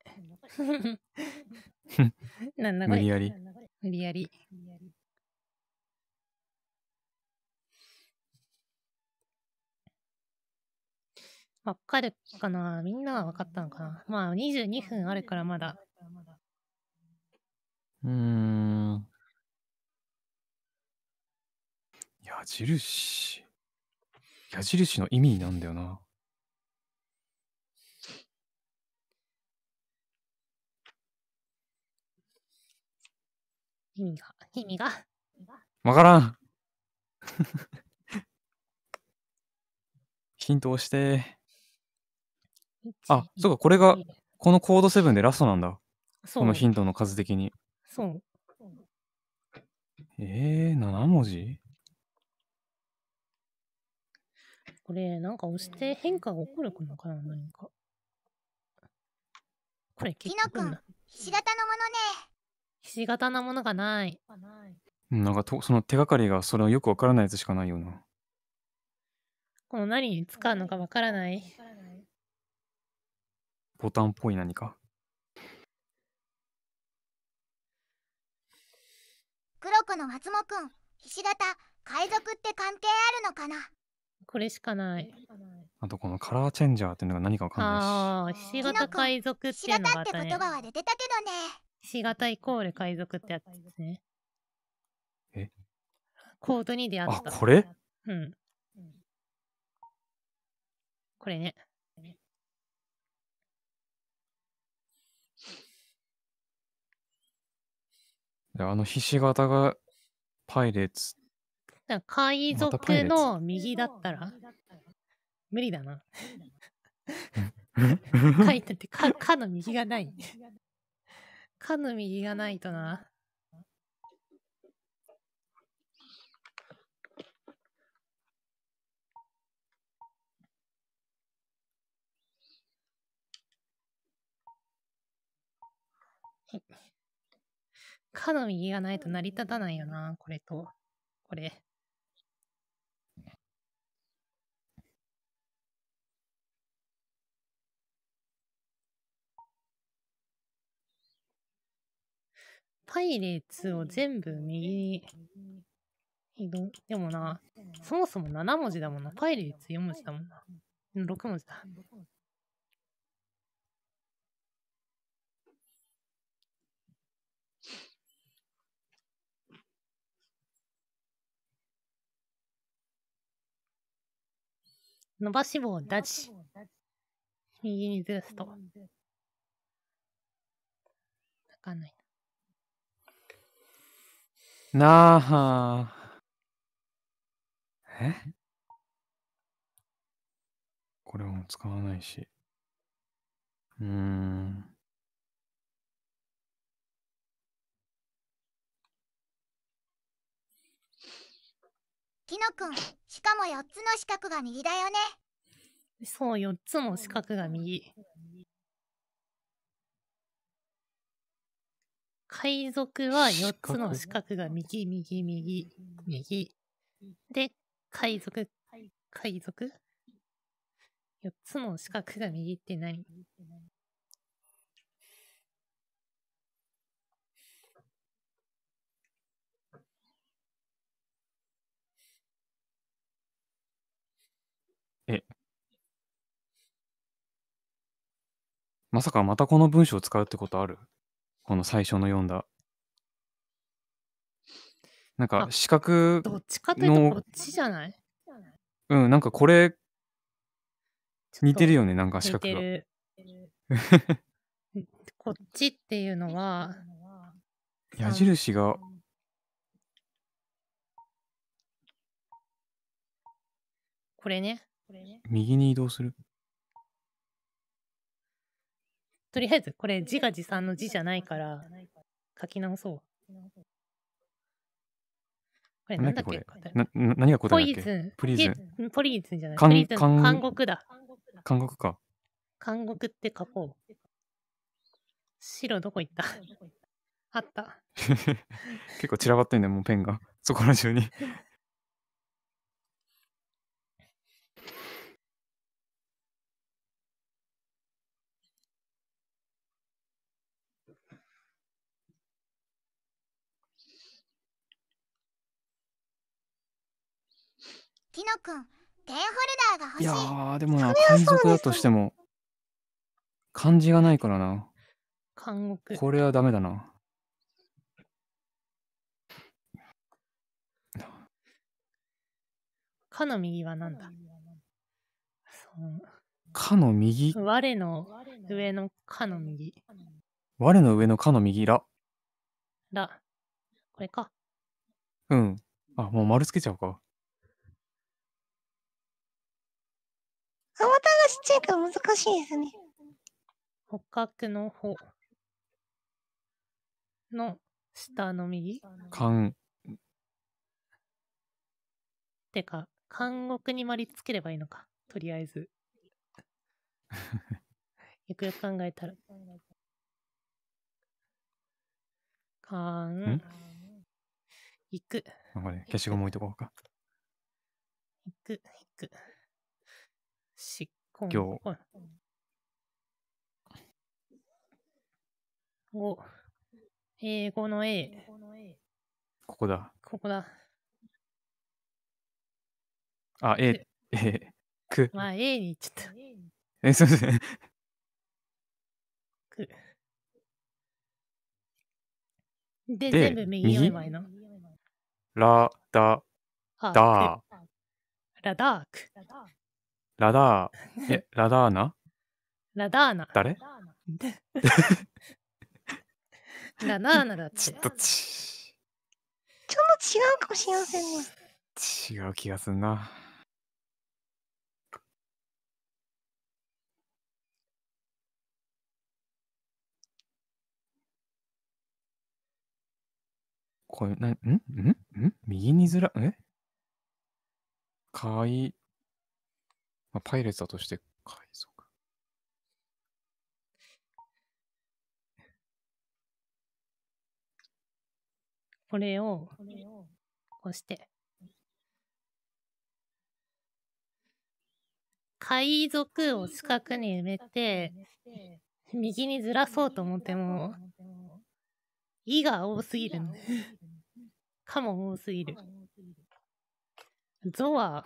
(laughs) なんだこれ。無理やり。無理やり。わかるかなみんなはわかったのかなまあ、22分あるからまだうん。矢印。矢印の意味なんだよな。意味が、意味が。わからん。ヒントをして。あ、そうか、これが、このコード7でラストなんだ。このヒントの数的に。そう。えー、7文字これ、なんか押して変化が起こるのかな何か。これ、結構。きのくん、ひし形のものね。ひし形のものがない。なんかと、その手がかりがそれをよくわからないやつしかないよな。この何に使うのかわからない。ボタンっぽい何か。黒子の松本くん菱形海賊って関係あるのかなこれしかないあとこのカラーチェンジャーっていうのが何かわかんないしああ菱形海賊っていうのがったね言葉は出てたけどね菱形イコール海賊ってやつですねえコードに出会ったあこれうんこれねであのひし形がパイレーツ。な海賊の右だったら無理だな。書 (laughs) いてて、か、かの右がない。かの右がないとな。かの右がないと成り立たないよな、これと、これ。パイレーツを全部右に移動。でもな、そもそも7文字だもんな。パイレーツ4文字だもんな。6文字だ。伸ばし棒を出し、右にずらすと、分かんないな。なあ。えこれも使わないし。うーん。きのくんしかも4つの四角が右だよねそう4つの四角が右海賊は4つの四角が右右右右で海賊海賊4つの四角が右って何まさかまたこの文章を使うってことあるこの最初の読んだ。なんか四角どっちかというとこっちじゃないうん、なんかこれ似てるよね、なんか四似てが。る。(laughs) こっちっていうのは、矢印が、これね。右に移動する。とりあえずこれ字が持参の字じゃないから書き直そう。これ何だっけな何が答えだっけポリーズン。ポリーズンじゃない。ポリズン。監獄だ。監獄か。監獄って書こう。白どこ行った (laughs) あった。結構散らばってんねもうペンが。そこら中にキノ君ペンホルダーが欲しいいやーでもな海賊だとしても漢字がないからな監獄これはダメだなかの右はなんだかの右我の上のかの右我の上のかの右ららこれかうんあもう丸つけちゃうかアバターがちっちゃいから難しいですね。捕獲の方の下の右韓。てか、監獄にまりつければいいのか。とりあえず。(laughs) よくよく考えたら。かん。行く。あこれ、消しゴム置いとこうか。行く、行く。執行を、英語の A。ここだ。ここだ。あ、A、A、く。あ、A にちょっとえ、すいません。く。で、全部右読めばいいのラ、ダ、ダー。ラダーク。ラダー、え、ラダーナラダーナ。誰ラダーナだって。ちょっとち。ちょっと違うかもしれませんね。違う気がすんな。これ、な、んんん右にずら、えかい、まあ、パイレーツだとして海賊。これを、こうして。海賊を四角に埋めて、右にずらそうと思っても、いが多すぎる。かも多すぎる。ゾア、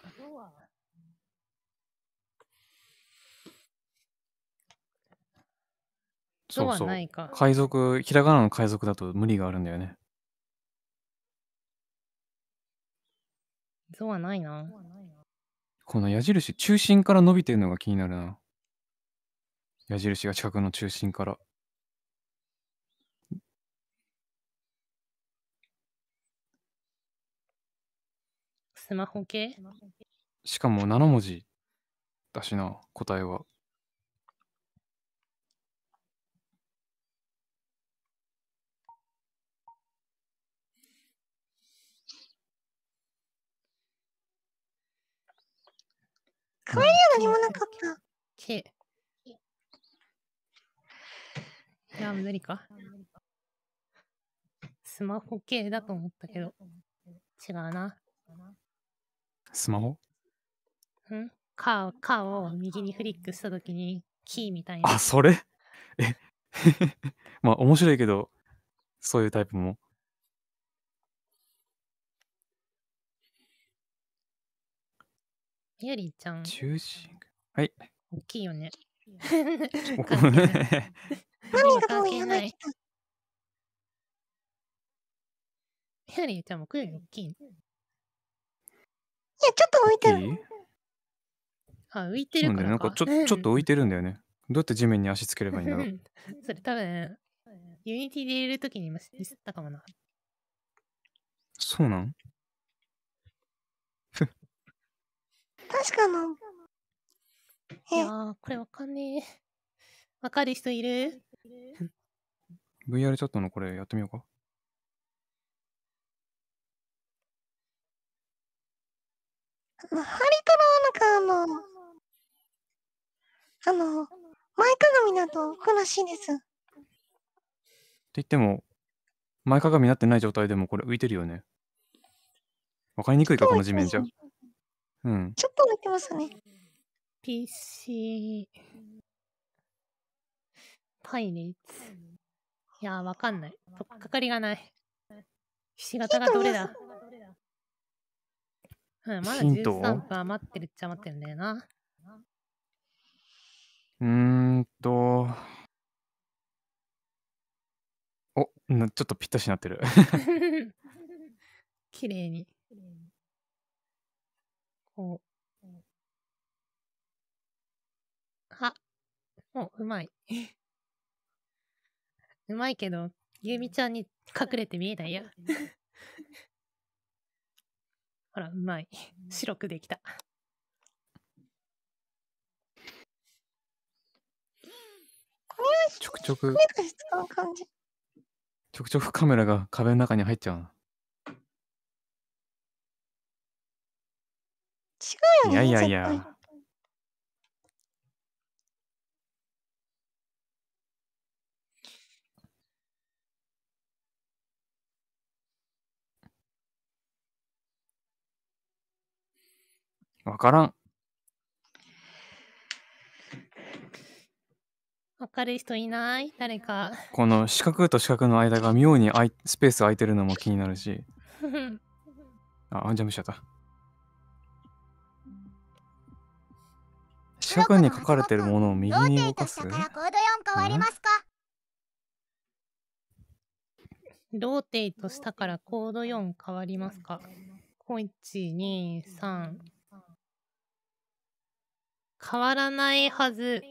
とそうはそう。ない海賊、ひらがなの海賊だと無理があるんだよね。そうはないな。この矢印、中心から伸びてるのが気になるな。矢印が近くの中心から。スマホ系しかも7文字だしな、答えは。これには何もなかった。け。いや、無理か。スマホ系だと思ったけど、違うな。スマホんカー、カーを右にフリックしたときに、キーみたいな。あ、それえ (laughs) まあ、面白いけど、そういうタイプも。ゆりちゃん。中心。はい。大きいよね。何がない。(laughs) ゆりちゃん、より大きい、いや、ちょっと置いてる。あ、浮いてるからか。なんかちょちょっと浮いてるんだよね。どうやって地面に足つければいいんだろう。それ多分、ユニティでいるときにミスったかもな。そうなん確かの。いやー、これわかんねえ。わかる人いる ?VR チャットのこれやってみようか。あの、ハリトロなんかあの、あの、前かがみだと来らしいです。って言っても、前かがみになってない状態でもこれ浮いてるよね。わかりにくいか、この地面じゃ。うん。ちょっと泣きますね。PC、パイネイツ。いやー、わかんない。とっかかりがない。ひし形がどれだうん、まだ13分余ってるっちゃ余ってるんだよな。うーんと。お、ちょっとぴったしなってる (laughs) 綺麗に。あ、は、もう、うまい。(laughs) うまいけど、ゆうみちゃんに隠れて見えないや。(laughs) ほら、うまい。白くできた。ちょくちょく、ちょくちょくカメラが壁の中に入っちゃうな。違うよね。いやいやいや。わからん。わかる人いない誰か。この四角と四角の間が妙にあいスペース空いてるのも気になるし。(laughs) あ、アンジャムしちゃった。社会に書かれてるものを右に動かすローテイとしたからコード4変わりますかローテイとしたからコード4変わりますか ?1,2,3 変わらないはず。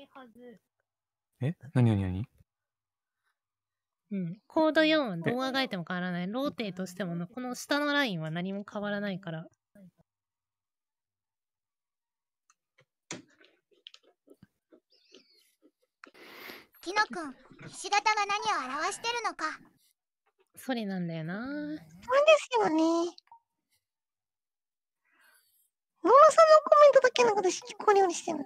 え何何何うん、コード4は動画がいても変わらない。ローテイとしても、この下のラインは何も変わらないから。きのくん、ひし形が何を表してるのか。それなんだよな。なんですよね。ママさんのコメントだけのこと聞こえるようにしてる。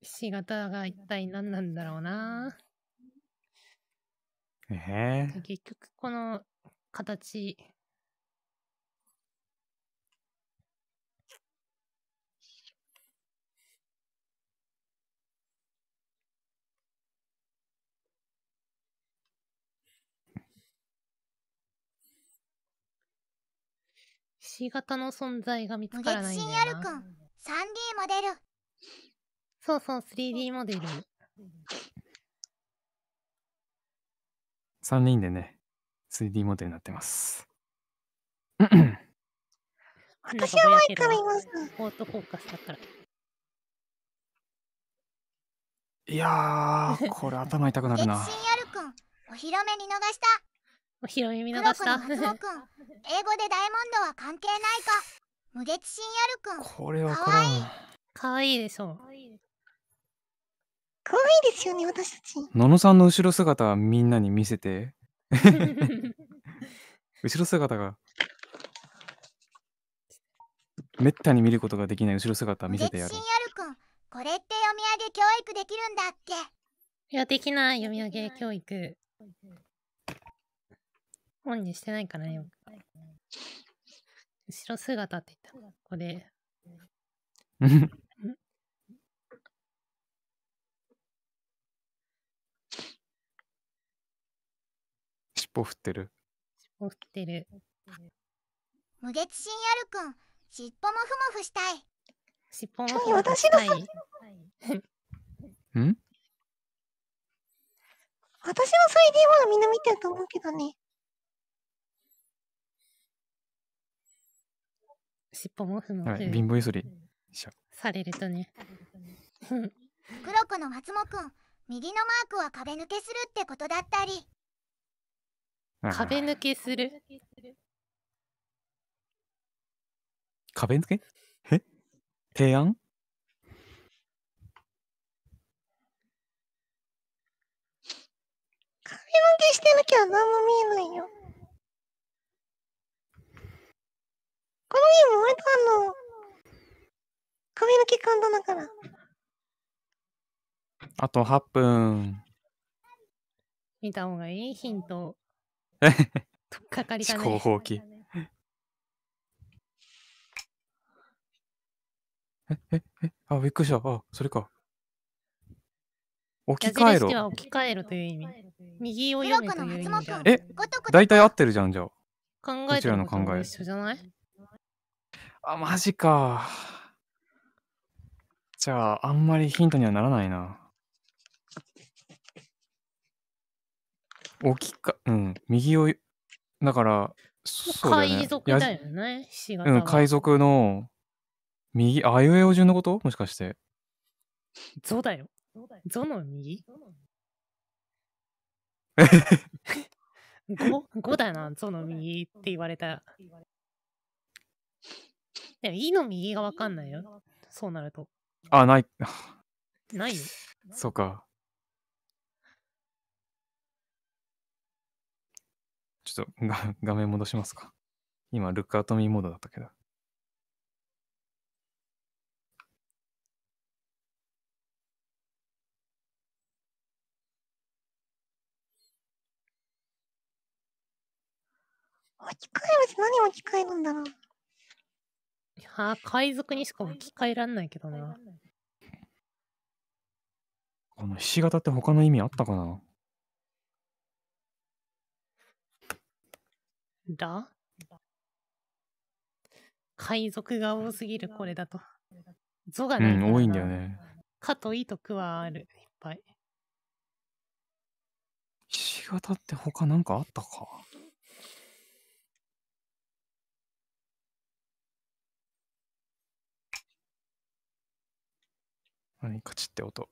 ひし形が一体何なんだろうな。えー、結局この形シし型の存在が見つからないんだよな。ルコ 3D モデル。そうそう、3D モデル。3人でね、3D モデルになってます。(clears throat) 私はもう一回います。オートフォーカスだから。(laughs) いやー、これ頭痛くなるな。新アルコン、お披露目に逃した。お披露目見逃した。黒子に松尾くん、英語でダイモンドは関係ないか。無月やるくん。これはかわいい。かわいいでしょう。かわいいですよね、私たち。ののさんの後ろ姿みんなに見せて。(laughs) 後ろ姿が。めったに見ることができない後ろ姿見せてやる。これって読み上げ教育できるんだっけいや、できない読み上げ教育。オンにしてないからね。後ろ姿って言ったの。ここで。(laughs) 尻尾振ってる。尻尾振ってる。無月深やるくん、尻尾もふもふしたい。尻尾もふもふしたい。私のん私の 3D はみんな見てると思うけどね。尻尾もすの、はい、貧乏ゆすりされるとね (laughs) 黒子の松本くん右のマークは壁抜けするってことだったり壁抜けする壁抜けえ提案壁抜けしてなきゃ何も見えないよこのゲーム割とあの、髪の毛簡単だから。あと8分。見た方がいいヒント。(laughs) とっかかりがない。思考え、え、え、あ、びっくりした。あ、それか。置き換えろ。矢置き換えろという意味。右を読めという意味じゃ。え、大体合ってるじゃん、じゃあ。考えてるの考え。一緒じゃないあ、マジか。じゃあ、あんまりヒントにはならないな。大きか、うん、右を、だから、そうだね、海賊だよね、うん、海賊の、右、あいうえお順のこともしかして。ゾだよ。ゾの右 ?5 (laughs) だな、ゾの右って言われたでも、いの右がわかんないよ。そうなると。あ、ない。ないよ。(laughs) そうか。ちょっと画面戻しますか。今、ルックアウトミーモードだったけど。置き換え何置き換えるんだろういや海賊にしか置き換えらんないけどな。このひし形って他の意味あったかなだ海賊が多すぎるこれだと。ゾがね、うん、多いんだよね。かといとくはある。いっぱい。ひし形って他なんかあったか何カチって音。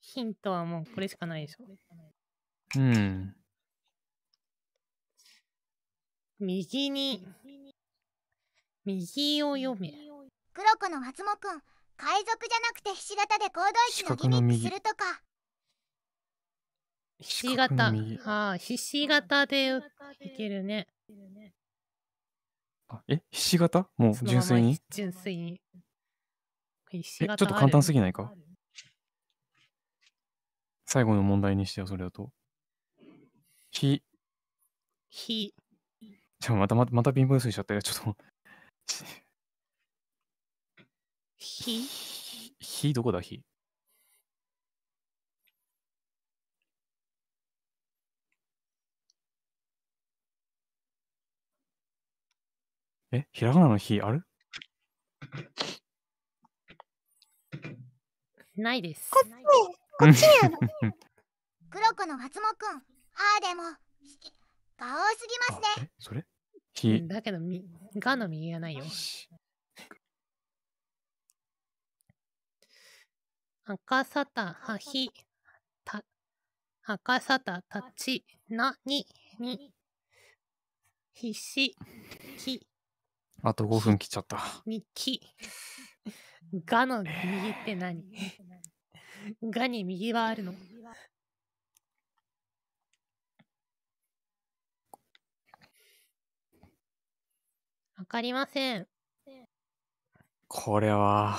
ヒントはもうこれしかないでしょ。うん。右に、右を読め。黒子の松本くん、海賊じゃなくてひし形で行動域のギミックするとか。ひし形。ああ、ひし形でいけるね。あえひし形もう純粋に純粋に。ちょっと簡単すぎないか最後の問題にしてよ、それだと。ひ。ひ。じゃあまたまた、また貧乏数しちゃったよ、ちょっとひ。ひ、どこだ、ひ。え、ひらがなのひ、あるないです。こっち、こっちやろ。黒子の松本くん、ああでも、が多すぎますね。それひ。だけど、み、がの右がないよ。赤さたはひ、た、赤さたたち、な、に、に、ひし、き。あと5分来ちゃった。にき。がの右って何が (laughs) に右はあるのわかりません。これは。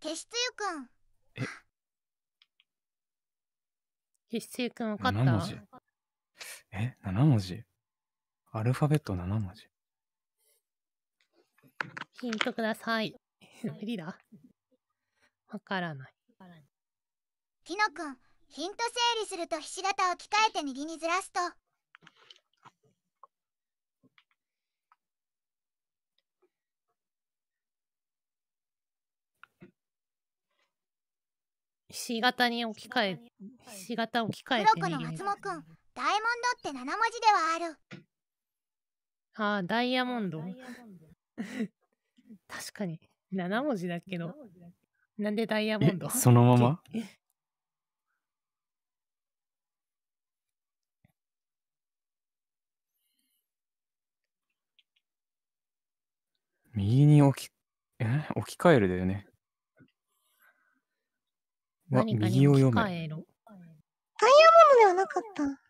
消しつゆくん。消しつゆくんわかったえ ?7 文字アルファベット7文字ヒントください。無理だ。わからない。ティノ君ヒント整理するとひし形を着替えて右にずらすと。ひし形に置き換え、ひし形を置き換えて右に。黒子の松本君ダイモンドって7文字ではあるはあダイヤモンド確かに7文字だけどなんでダイヤモンドそのまま右に置き、え置き換えるだよね。わ、右を読む。ダイヤモンドではなかった。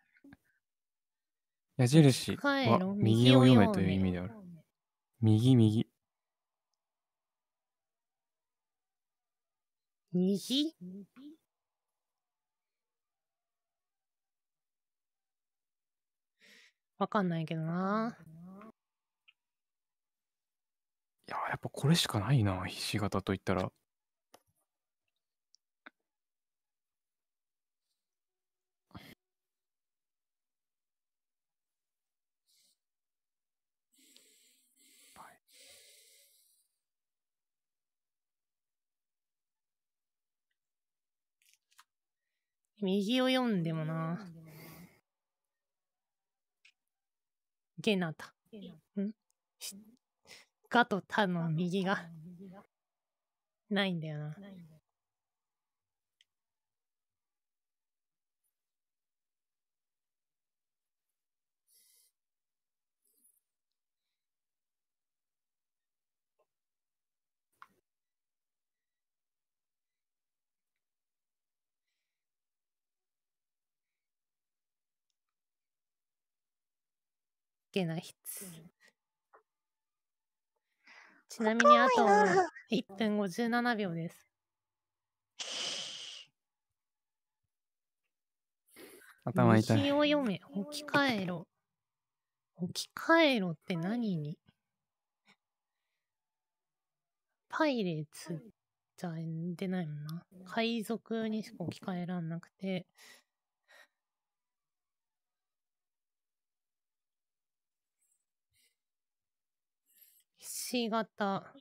矢印は右を読めという意味である。右右。右わかんないけどな。いや、やっぱこれしかないな、ひし形といったら。右を読んでもな。ゲナタ。んガとタの右がないんだよな。けないちなみにあと1分57秒です。頭痛い。日を読め、置き換えろ。置き換えろって何にパイレーツじゃ出ないもんな。海賊にしか置き換えらんなくて。C 型。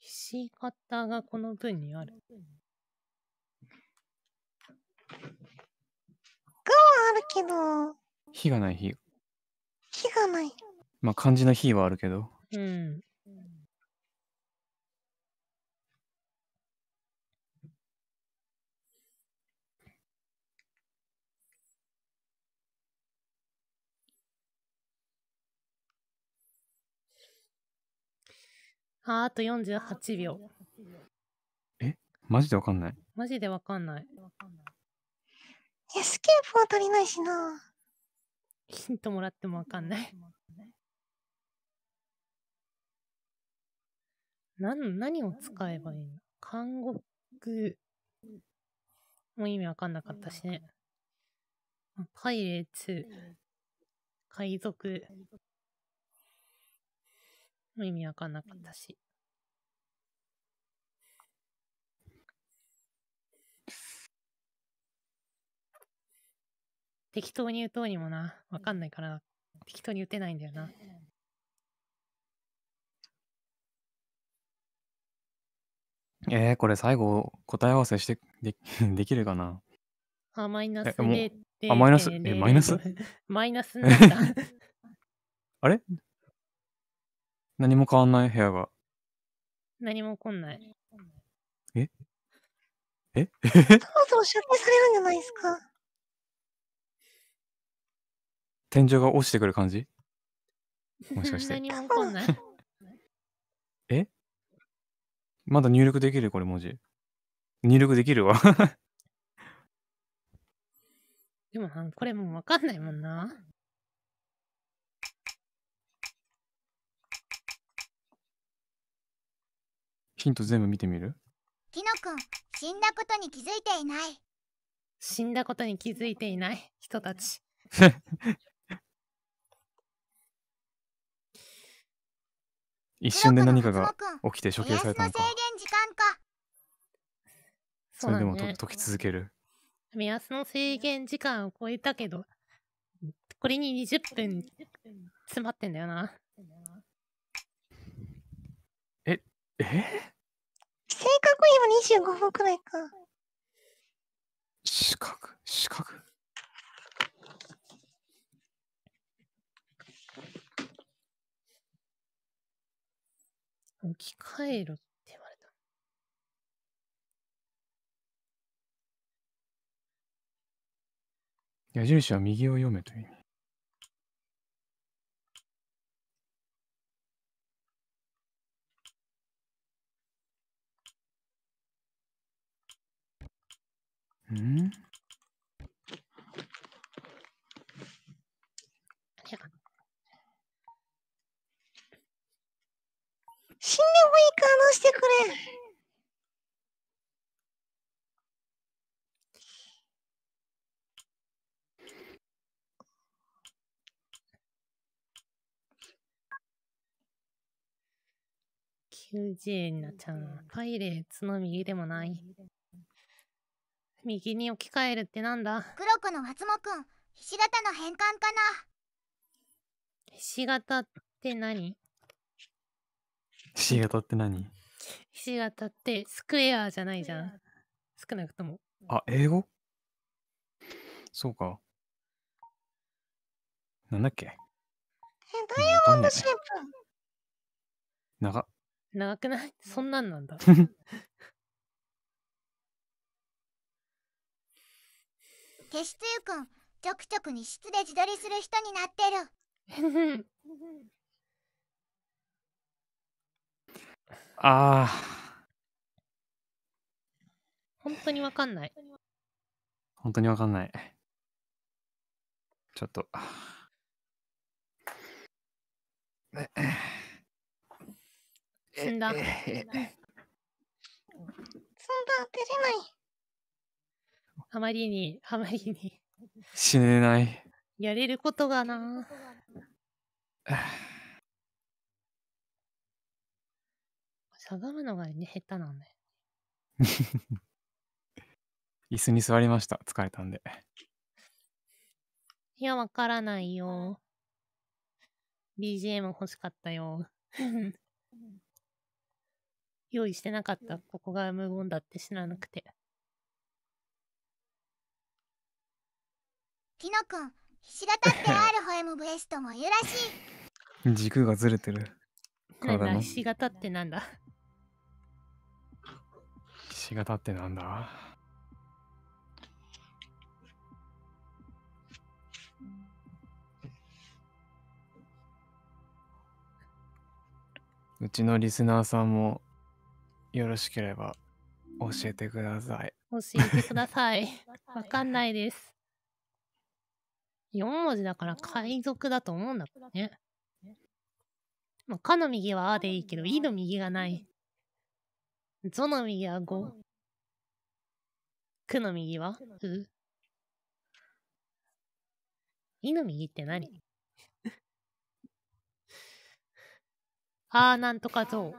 C 型がこの文にある。具はあるけど。火がない火。火がない。まあ漢字の火はあるけど。うん。あ、あと48秒。えマジでわかんない。マジでわかんない。エスケープは足りないしな。ヒントもらってもわかんない。何何を使えばいいの監獄もう意味わかんなかったしね。パイレーツ、海賊、意味わかんなかったし。適当に言うとうにもな、わかんないから、適当に打てないんだよな。えー、これ最後答え合わせしてで (laughs) できるかなあ、マイナス0.0。あ、マイナスえ、マイナスマイナス (laughs) なった。(laughs) あれ何も変わんない部屋が。何も起こんない。ええどうぞおう、出品されるんじゃないですか。天井が落ちてくる感じもしかして。(laughs) 何も起こんない。えまだ入力できるこれ文字。入力できるわ (laughs) でも、これもうわかんないもんな。ヒント全部見てみるキノ君死んだことに気づいていない死んだことに気づいていない人たち (laughs) 一瞬で何かが起きて処刑されたのかそれでもと、ね、解き続ける目安の制限時間を超えたけどこれに20分詰まってんだよなえ正確には25分くらいか。四角四角置き換えろって言われた。矢印は右を読めという意味。ん死んでもいいから直してくれ。90円になっちゃうパイレーツの右でもない。右に置き換えるってなんだ黒子の松本くんひし形の変換かなひし形って何ひし形って何ひし形ってスクエアじゃないじゃん少なくともあ英語そうかなんだっけダイヤモンドシェイプ長長くないそんなんなんだ (laughs) 消しツユくんちょくちょくに室で自撮りする人になってる (laughs) ああ本当にわかんない本当にわかんないちょっとね死んだ死んだ出れないあまりに、あまりに死ねない。やれることがな。しゃがむのがね、下手なんだよ。(laughs) 椅子に座りました。疲れたんで。いや、わからないよ。BGM 欲しかったよ。用意してなかった。ここが無言だって知らなくて。キノコン、ひし形ってあるホエムブエストも言うらしい。軸がずれてる。体のひし形ってなんだひし形ってなんだうちのリスナーさんもよろしければ教えてください。教えてください。わかんないです。4文字だから海賊だと思うんだけどね。まあ、かの右はあでいいけど、いの右がない。ぞの右はご。くの右はう。いの右って何 (laughs) あーなんとかぞう。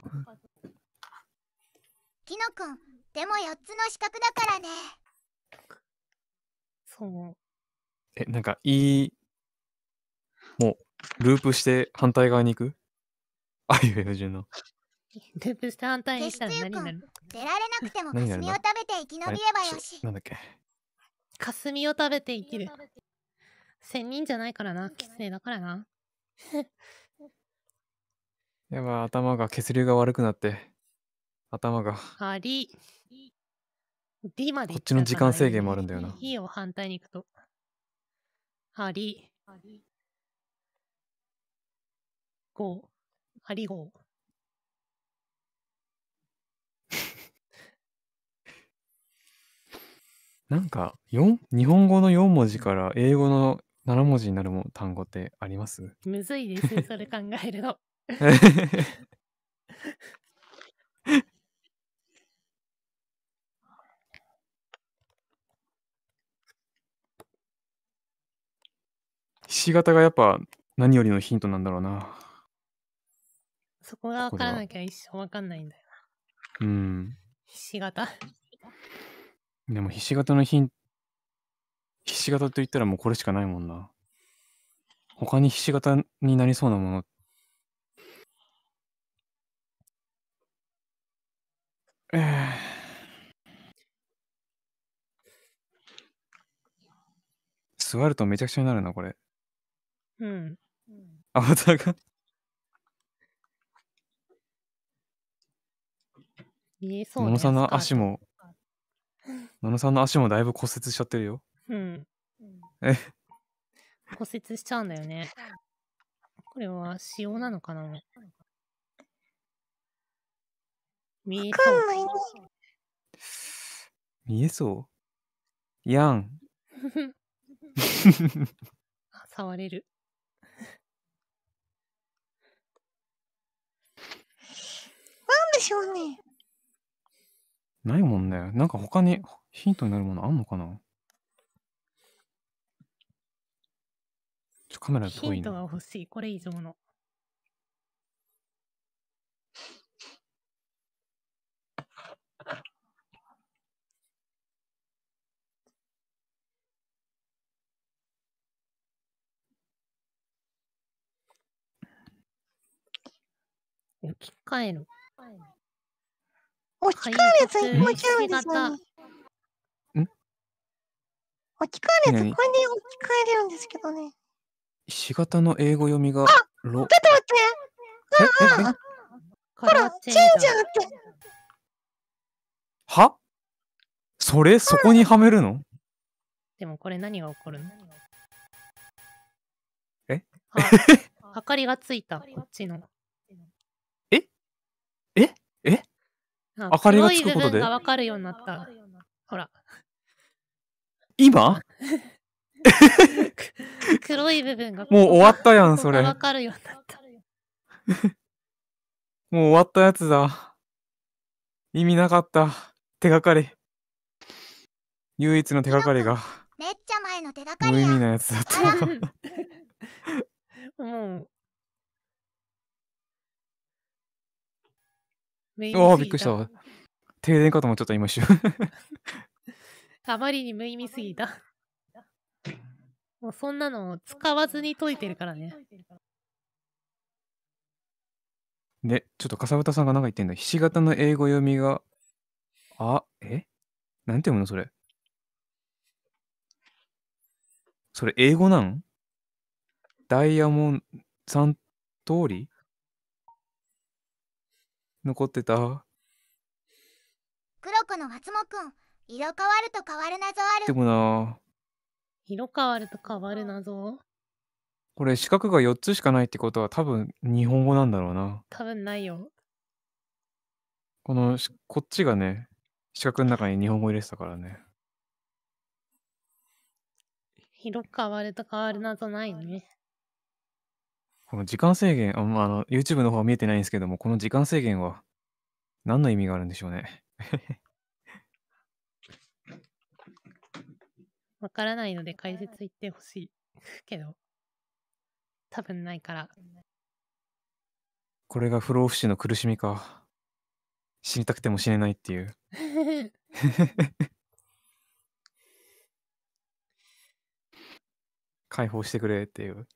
きのくん、でも4つの四角だからね。そう。え、なんか、いい、もう、ループして反対側に行くあ、いういや、順の。ループして反対にしたら何になる出られなくても、霞を食べて生き延びればよし。なんだっけ。霞を食べて生きる。仙人じゃないからな、狐だからな。やば頭が血流が悪くなって頭があり D までこっちの時間制限もあるんだよないよ、反対に行くと (laughs) なんか、四日本語の4文字から英語の7文字になるも単語ってありますむずいです、それ考えるの。(laughs) ひし形がやっぱ何よりのヒントなんだろうな。そこが分からなきゃ一生分かんないんだよな。うん。ひし形でもひし形のヒント、ひし形と言ったらもうこれしかないもんな。他にひし形になりそうなもの。えー座るとめちゃくちゃになるな、これ。うん。アバターが見えそう野野呂さんの足も、野呂さんの足もだいぶ骨折しちゃってるよ。うん。え骨折しちゃうんだよね。これは塩なのかな見えそう。見えそうやん。(laughs) 触れる。しょうね。ないもんね。なんか他にヒントになるものあんのかなちょカメラ遠ヒントが欲しい、これ以上の。置き換える。おき換わやつ、置き換わるやつ。んやつ、これでおきれるんですけどね。仕方の英語読みが。あちょっと待って。ああほら、チェンジャーって。はそれそこにはめるのでもこれ何が起こるのえ (laughs) 明かりがついた、こっちの。えええ明かりがつくことでわかるようになった。ほら。今 (laughs) 黒い部分がもう終わったやん、それ。わかるようになった。(laughs) もう終わったやつだ。意味なかった。手がかり。唯一の手がかりが。めっちゃ前の手がかり無意味なやつだった。(laughs) もうメインーー。びっくりした。停電かと思っちゃった、今一瞬。あ (laughs) まりに無意味すぎた。(laughs) もうそんなの使わずに解いてるからね。ね、ちょっとかさぶたさんが何か言ってんだ。ひし形の英語読みが、あ、えなんて読むのそれ。それ英語なんダイヤモンド、サンーリ残ってた黒子の松もくん色変わると変わる謎あるでもな色変わると変わる謎これ四角が4つしかないってことは多分日本語なんだろうな多分ないよこのこっちがね四角の中に日本語入れてたからね色変わると変わる謎ないねこの時間制限、あまあ、あの、YouTube の方は見えてないんですけども、この時間制限は何の意味があるんでしょうね。(laughs) わからないので解説言ってほしいけど、多分ないから。これが不老不死の苦しみか。死にたくても死ねないっていう。(laughs) 解放してくれっていう。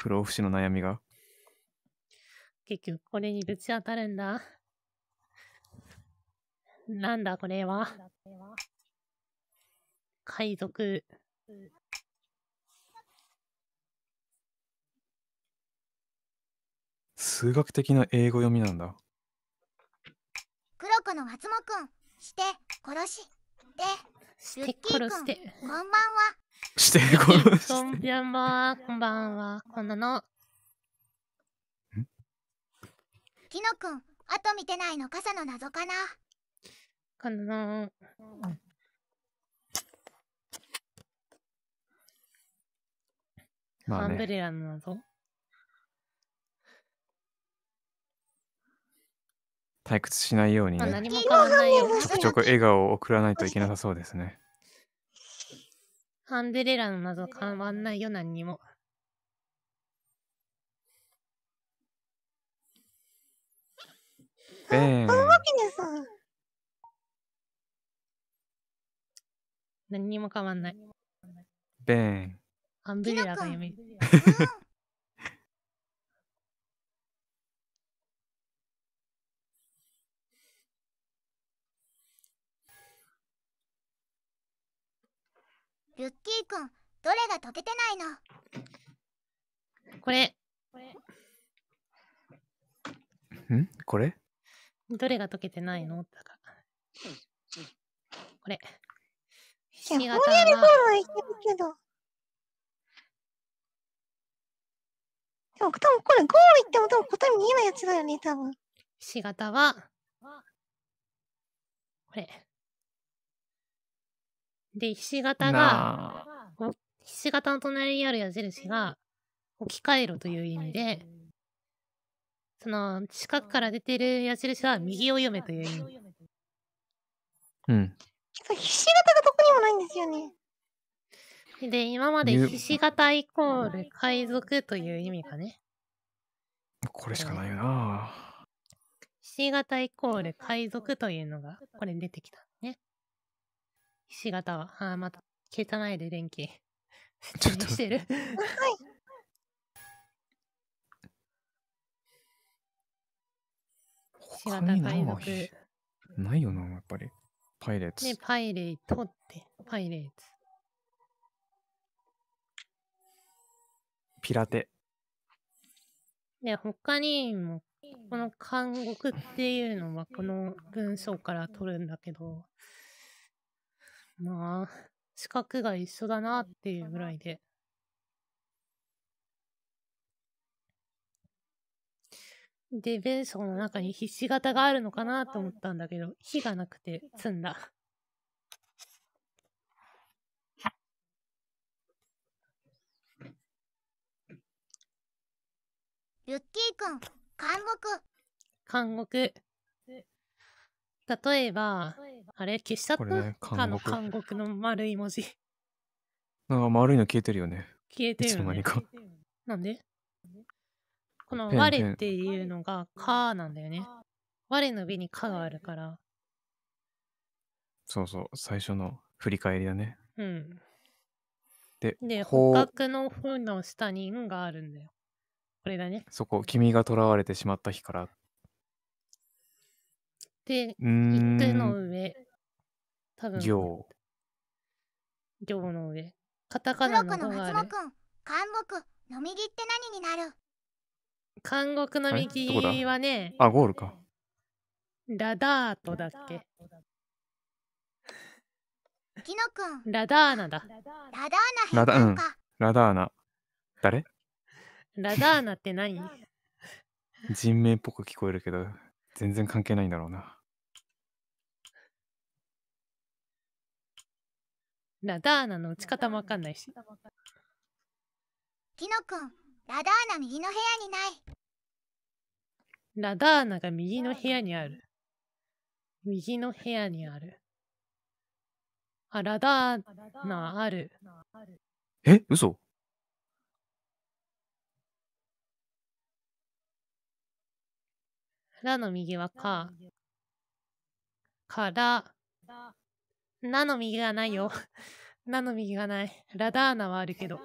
不老不死の悩みが。結局これにぶち当たるんだ。なんだこれは。海賊。数学的な英語読みなんだ。黒子の松本くん、して殺し、で、ルてキこんばんは。してこの。こんばんは、こんばんは、こんなの。きのくん、後見てないの傘の謎かな。こんなの。まあね、アンブレラの謎退屈しないようにね、ちょくちょく笑顔を送らないといけなさそうですね。ハンデレラの謎変わんないよ、何にも。ベン。わけです。何にも変わんない。ベン。ハンデレラが夢。ルッキーくんどれが溶けてないのこれこんこれどれが溶けてないのだからこれいやモデル部はるけどでも多分これゴール行っても多分答え見えないやつだよね多分ひし形はこれで、ひし形が、ひし形の隣にある矢印が、置き換えろという意味で、その、四角から出てる矢印は右を読めという意味。うん。ひし形がどこにもないんですよね。で、今までひし形イコール海賊という意味かね。これしかないよな。ひし形イコール海賊というのが、これに出てきた。ひし形は、ああ、また消えたないで電気。(laughs) ちょっとしてる。ひし形海賊。ないよな、やっぱり。パイレーツ。ね、パイレートって、パイレーツ。ピラテ。で、他にも、この監獄っていうのはこの文章から取るんだけど、まあ、資格が一緒だなっていうぐらいで。で、文章の中に必死型があるのかなと思ったんだけど、火がなくて積んだ。ユッキーくん、監獄。監獄。例えば、あれ、消しちゃったかの監獄の丸い文字。なんか丸いの消えてるよね。消えてる、ね。いつの間にか。なんでこの我っていうのがかなんだよね。我の上にかがあるから。そうそう、最初の振り返りだね。うん。で、で捕獲の本の下に「ん」があるんだよ。これだね。そこ、君が囚われてしまった日からっで、行の上、多分。行。行の上。カタカナの方がある。監獄の右って何になる監獄の右はね、あ、ゴールか。ラダートだっけ。キノ君。ラダーナだ。ラダーナ変換か。ラダーナ。誰ラダーナって何人名っぽく聞こえるけど全然関係ないんだろうな。ラダーナの打ち方もわかんないし。キノコン、ラダーナ右の部屋にない。ラダーナが右の部屋にある。右の部屋にある。あ、ラダーナある。え、嘘らの右はか。から、なの右がないよ。なの右がない。ラダーナはあるけど。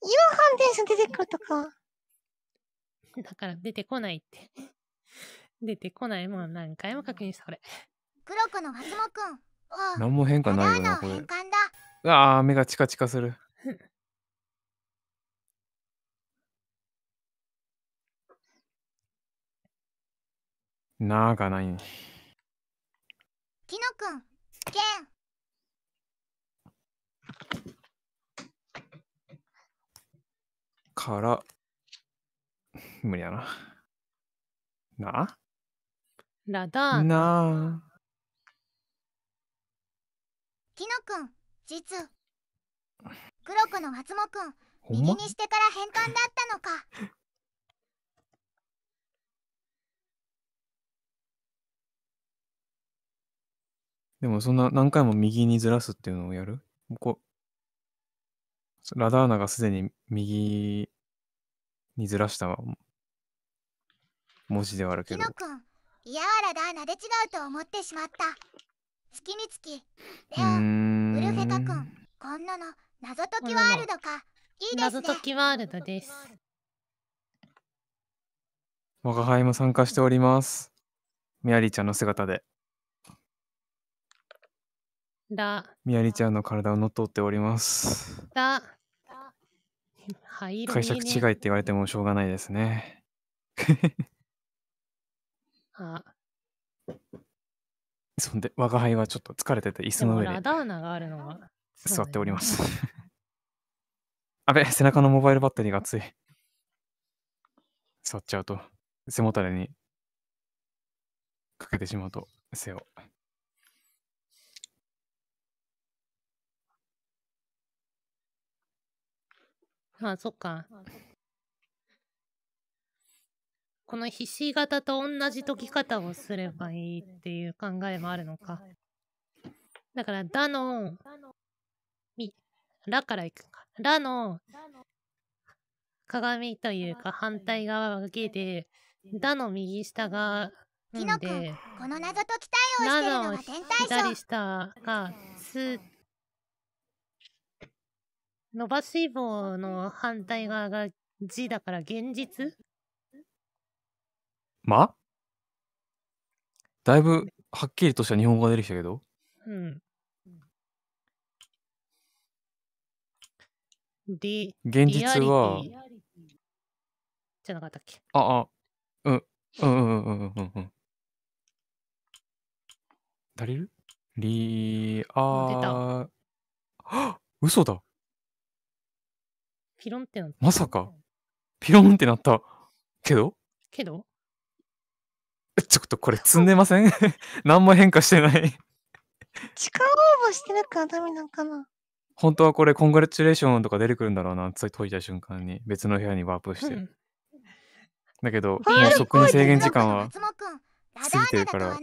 夕飯です出てくるとか。だから出てこないって。出てこない。もん何回も確認した、これ。黒子のはずもくん。何も変化ないよな、これ。変換だ。ああ、目がチカチカする。なーがない。きのくん、けん。から、無理やな。なあラダーなあ。きのくん、実黒子の松本くん右にしてから変換だったのか (laughs) でもそんな何回も右にずらすっていうのをやるこラダーナがすでに右にずらした文字ではあるけど。キノ君、いやラダーナで違うと思ってしまった。月につき、レオン、ルフェカ君こんなの謎解きワールドかいいですね謎解きワールドです我輩も参加しておりますミヤリちゃんの姿でだミヤリちゃんの体を乗っ取っておりますだ灰色、ね、解釈違いって言われてもしょうがないですね (laughs) あそんで、我が輩はちょっと疲れてて、椅子の上に。ダーナがあるのは。座っております。あべ、背中のモバイルバッテリーがつい。座っちゃうと、背もたれにかけてしまうと、背を。そあ、そっか。このひし形と同じ解き方をすればいいっていう考えもあるのか。だから、だの、み、らからいくか。らの鏡というか反対側がけで、だの右下が、きのこ」この謎解き対応してるのが天体左下が、す、伸ばし棒の反対側が字だから現実まだいぶはっきりとした日本語が出てきたけど。うん。で、現実は。じゃなかったっけあ、あ、うん、うんうんうんうんうんうん。足りるリアー。あ (gasps) 嘘だピロンってなった。まさかピロンってなった。けどけどちょっとこれ積んでません (laughs) 何も変化してない時力応募してなくはダメなのかな本当はこれ、コングラチュレーションとか出てくるんだろうな、つい解いた瞬間に、別の部屋にワープして。うん、だけど、もうそこに制限時間は過ぎてるから、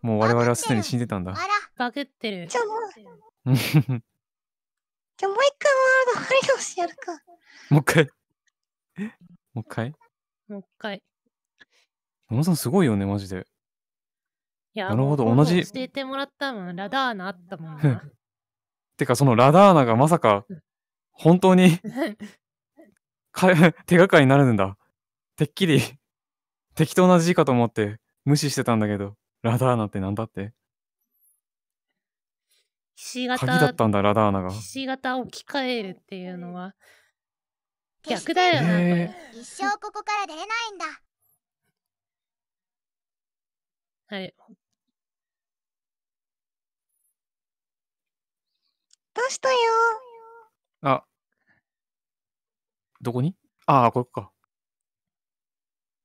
もう我々はすでに死んでたんだ。バグってる。じゃあもう、じゃあもう一回ワールドハリドしてやるか。もう一回。もう一回。もう一回。野村さんすごいよね、マジで。いや、なるほど、同じ。教えてもらったもん、ラダーナあったもん (laughs) てか、そのラダーナがまさか、本当に (laughs) 手がかりになるんだ。てっきり、適当な字かと思って無視してたんだけど、ラダーナってなんだってひし形鍵だったんだ、ラダーナが。ひし形を置き換えるっていうのは、逆だよね、えー、一生ここから出れないんだ。はい。どうしたよあ、どこにああ、ここか。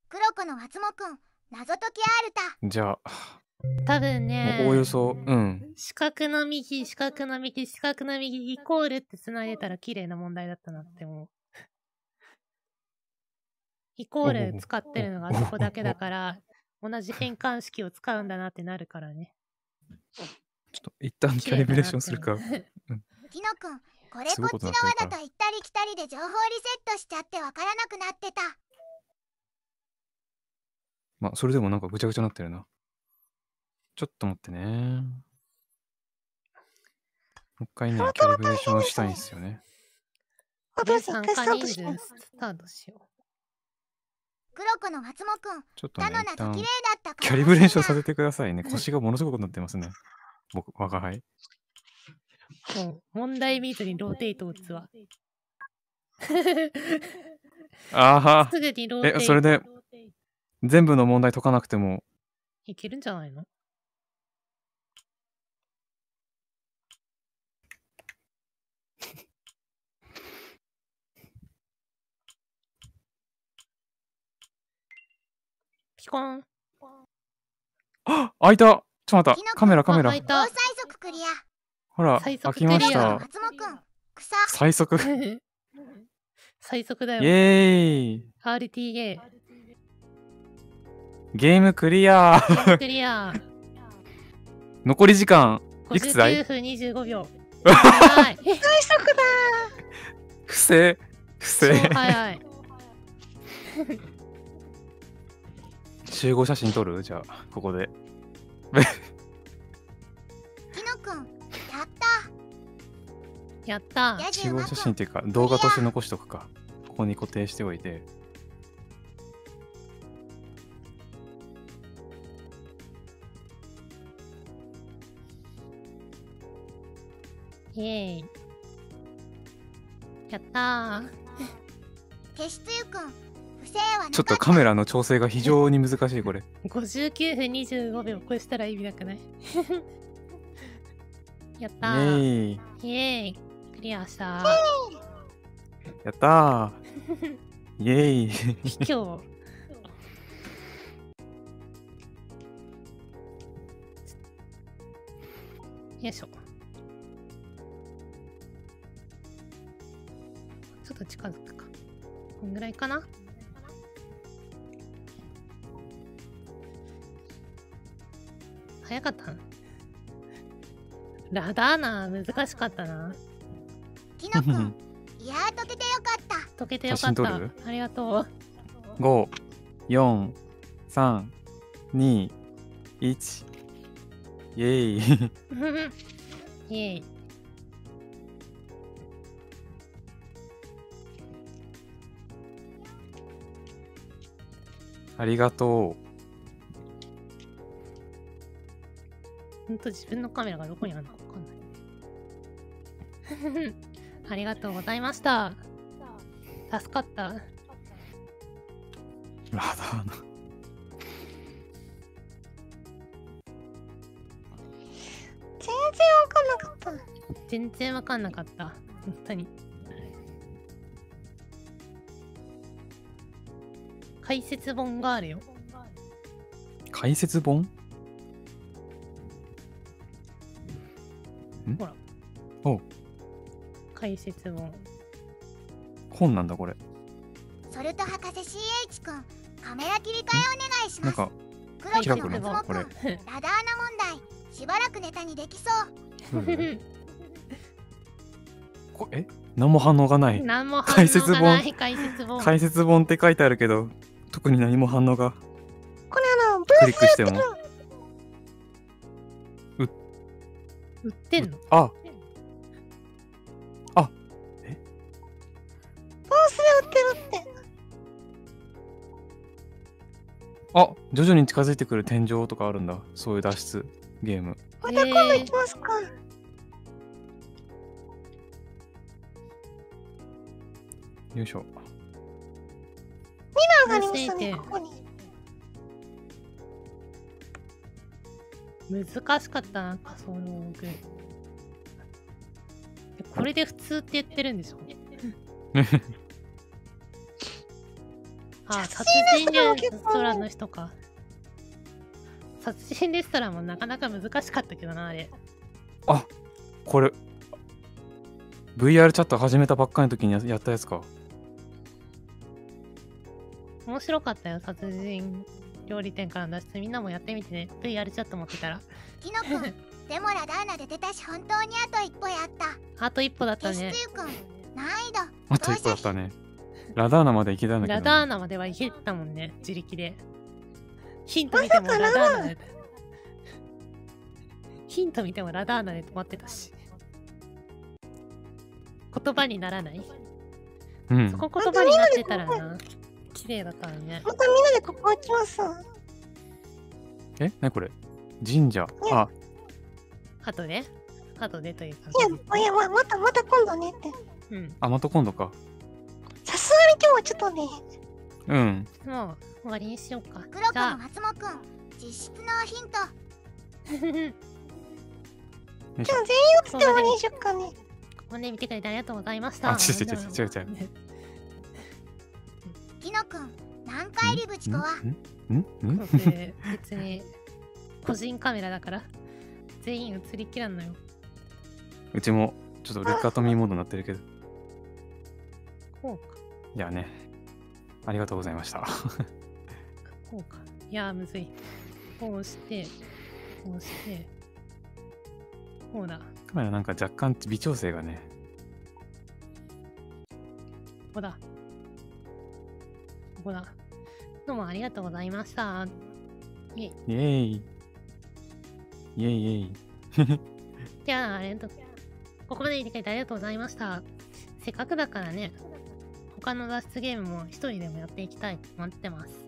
黒子の松本くん、謎解きアルタ。じゃあ。多分ね、おおよそ、うん。四角の右、四角の右、四角の右、イコールってないでたら綺麗な問題だったなって思う。イコール使ってるのがそこだけだから、同じ変換式を使うんだなってなるからね。ちょっと一旦キャリブレーションするか。きのくん、これこっち側だと行ったり来たりで情報リセットしちゃってわからなくなってた。まあ、それでもなんかぐちゃぐちゃなってるな。ちょっと待ってね。もう一回ね、キャリブレーションしたいんですよね。お父さん、一回スタートしよう。黒子の松本くん、ちょっとね、綺麗だったキャリブレーションさせてくださいね。腰がものすごくなってますね。僕、我が輩。問題ミートにローテイトを打つわ。あは。すぐにローテイト。え、それで、全部の問題解かなくても。いけるんじゃないのコン。あ開いたちょっと待った。カメラ、カメラ。最速クリア。ほら、開きました。最速。最速 (laughs) だよ。イェーイ。RTA。ゲームクリアクリア (laughs) 残り時間、いくつだい ?9 分25秒。最速だー。不正。不正。早い。(laughs) 集合写真撮るじゃあ、ここで。きのくん、やったやった集合写真っていうか、動画として残しとくか。ここに固定しておいて。イェーイ。やったー。テストユくん、ちょっとカメラの調整が非常に難しいこれ59 (laughs) 分25秒超れしたら意味なくない (laughs) やったーイエイクリアしたやったー (laughs) イエイ卑怯よいしょちょっと近づくかこんぐらいかな早かったラダーナ難しかったな。きのくん、いやー、溶けてよかった。溶けてよかった。ありがとう。5、4、3、2、1。イェイ。(laughs) イェイ。ありがとう。本当自分のカメラがどこにあるのか分かんない。(laughs) ありがとうございました。助かった。まだな。全然分かんなかった。全然分かんなかった。本当に。解説本があるよ。解説本ほら。お解説本。本なんだ、これ。ソルト博士 CH 君、カメラ切り替えお願いします。なんか、キラのこれ。ラダーな問題、しばらくネタにできそう。うん (laughs) こえ何も反応がない何も解説本解説本って書いてあるけど特に何も反応がこれあのブースクリックしても売ってんのああえブースで売ってるってあ徐々に近づいてくる天井とかあるんだそういう脱出ゲームまた今度行きますか、えー、よいしょ。2段上がりましたね、ここに。難しかったな、仮想のこれで普通って言ってるんでしょね (laughs) あ、殺人レストランの人か。殺人レストランもなかなか難しかったけどな、あれ。あこれ、VR チャット始めたばっかりの時にやったやつか。面白かったよ、殺人料理店から出してみんなもやってみてねや r ちャっト持ってたらきのくんデモラダーナで出たし本当にあと一歩やったあと一歩だったねテシく難易度あと一歩だったねラダーナまで行けたんだけど、ラダーナまでは行けたもんね自力でヒント見てもラダーナでヒント見てもラダーナで止まってたし言葉にならない、うん、そこ言葉になってたらな、綺麗だったらね。またみんなでここ行きますえなにこれ神社。あ。ハトね。ハトねというか。いや、いやままたまた今度ねって。うん。あ、また今度か。さすがに今日はちょっとね。うん。もう終わりにしようか。黒子の松本くん、実質のヒント。今日全員落ちて終わりにしようかね。ここね見てくれてありがとうございました。あ、違う違う違う違う。(laughs) 君何回リブチコは別に個人カメラだから全員映りきらんのようちもちょっとルッカートミーモードになってるけどこうかいやねありがとうございましたこうかいやむずいこうしてこうしてこうだカメラなんか若干微調整がねこうだほら。どうもありがとうございました。イェイ。イェイイェイ。(laughs) じゃあ、あれと、ここまでいててありがとうございました。せっかくだからね、他の脱出ゲームも一人でもやっていきたいと思ってます。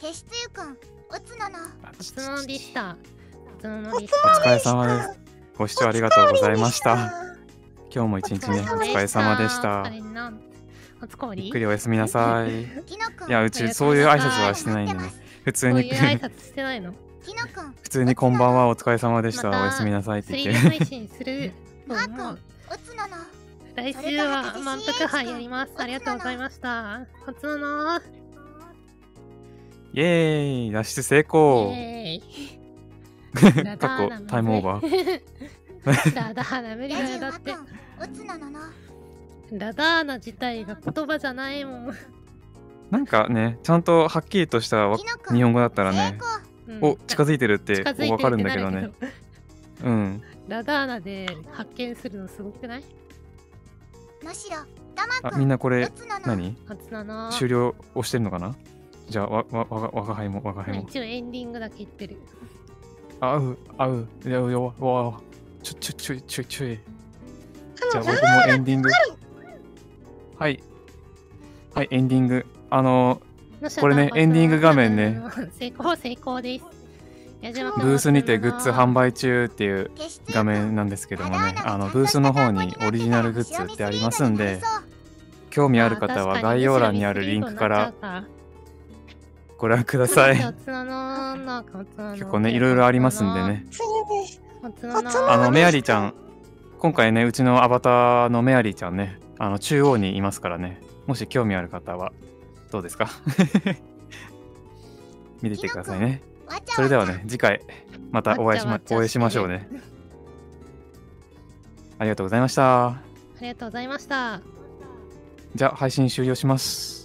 消しつゆくん、おつのの。おつのでした。おつののでした。お疲れ様です。ご視聴ありがとうございました。今日も一日ね、お疲れ様でした。おつこりゆっくりおやすみなさい。いや、うちそういう挨拶はしてないんだ普通に。挨拶してないの普通にこんばんは、お疲れ様でした。おやすみなさいって言って。配信する。(laughs) 来週は満腹杯やります。ありがとうございました。おつの。イエーイ脱出成功かっ (laughs) タイムオーバー。(laughs) だだ、無理だだって。おつなの。ラダーナ自体が言葉じゃないもん。なんかね、ちゃんとはっきりとした日本語だったらね、お近づいてるって分かるんだけどね。うん。ラダーナで発見するのすごくないむしろあみんなこれ何終了をしてるのかなじゃあわわわが輩もわが輩も一応エンディングだけ言ってるあうあうやわわちょちょちょちょちょいじゃあ僕もエンディングはい。はい、エンディング。あのこれね、エンディング画面ね。成功、成功です。ブースにてグッズ販売中っていう画面なんですけどもね、あのブースの方にオリジナルグッズってありますんで、興味ある方は概要欄にあるリンクからご覧ください。結構ね、いろいろありますんでね。あの、メアリーちゃん、今回ね、うちのアバターのメアリーちゃんね、あの中央にいますからねもし興味ある方はどうですか (laughs) 見ててくださいねそれではね次回またお会いしまお会いしましょうねありがとうございましたありがとうございましたじゃあ配信終了します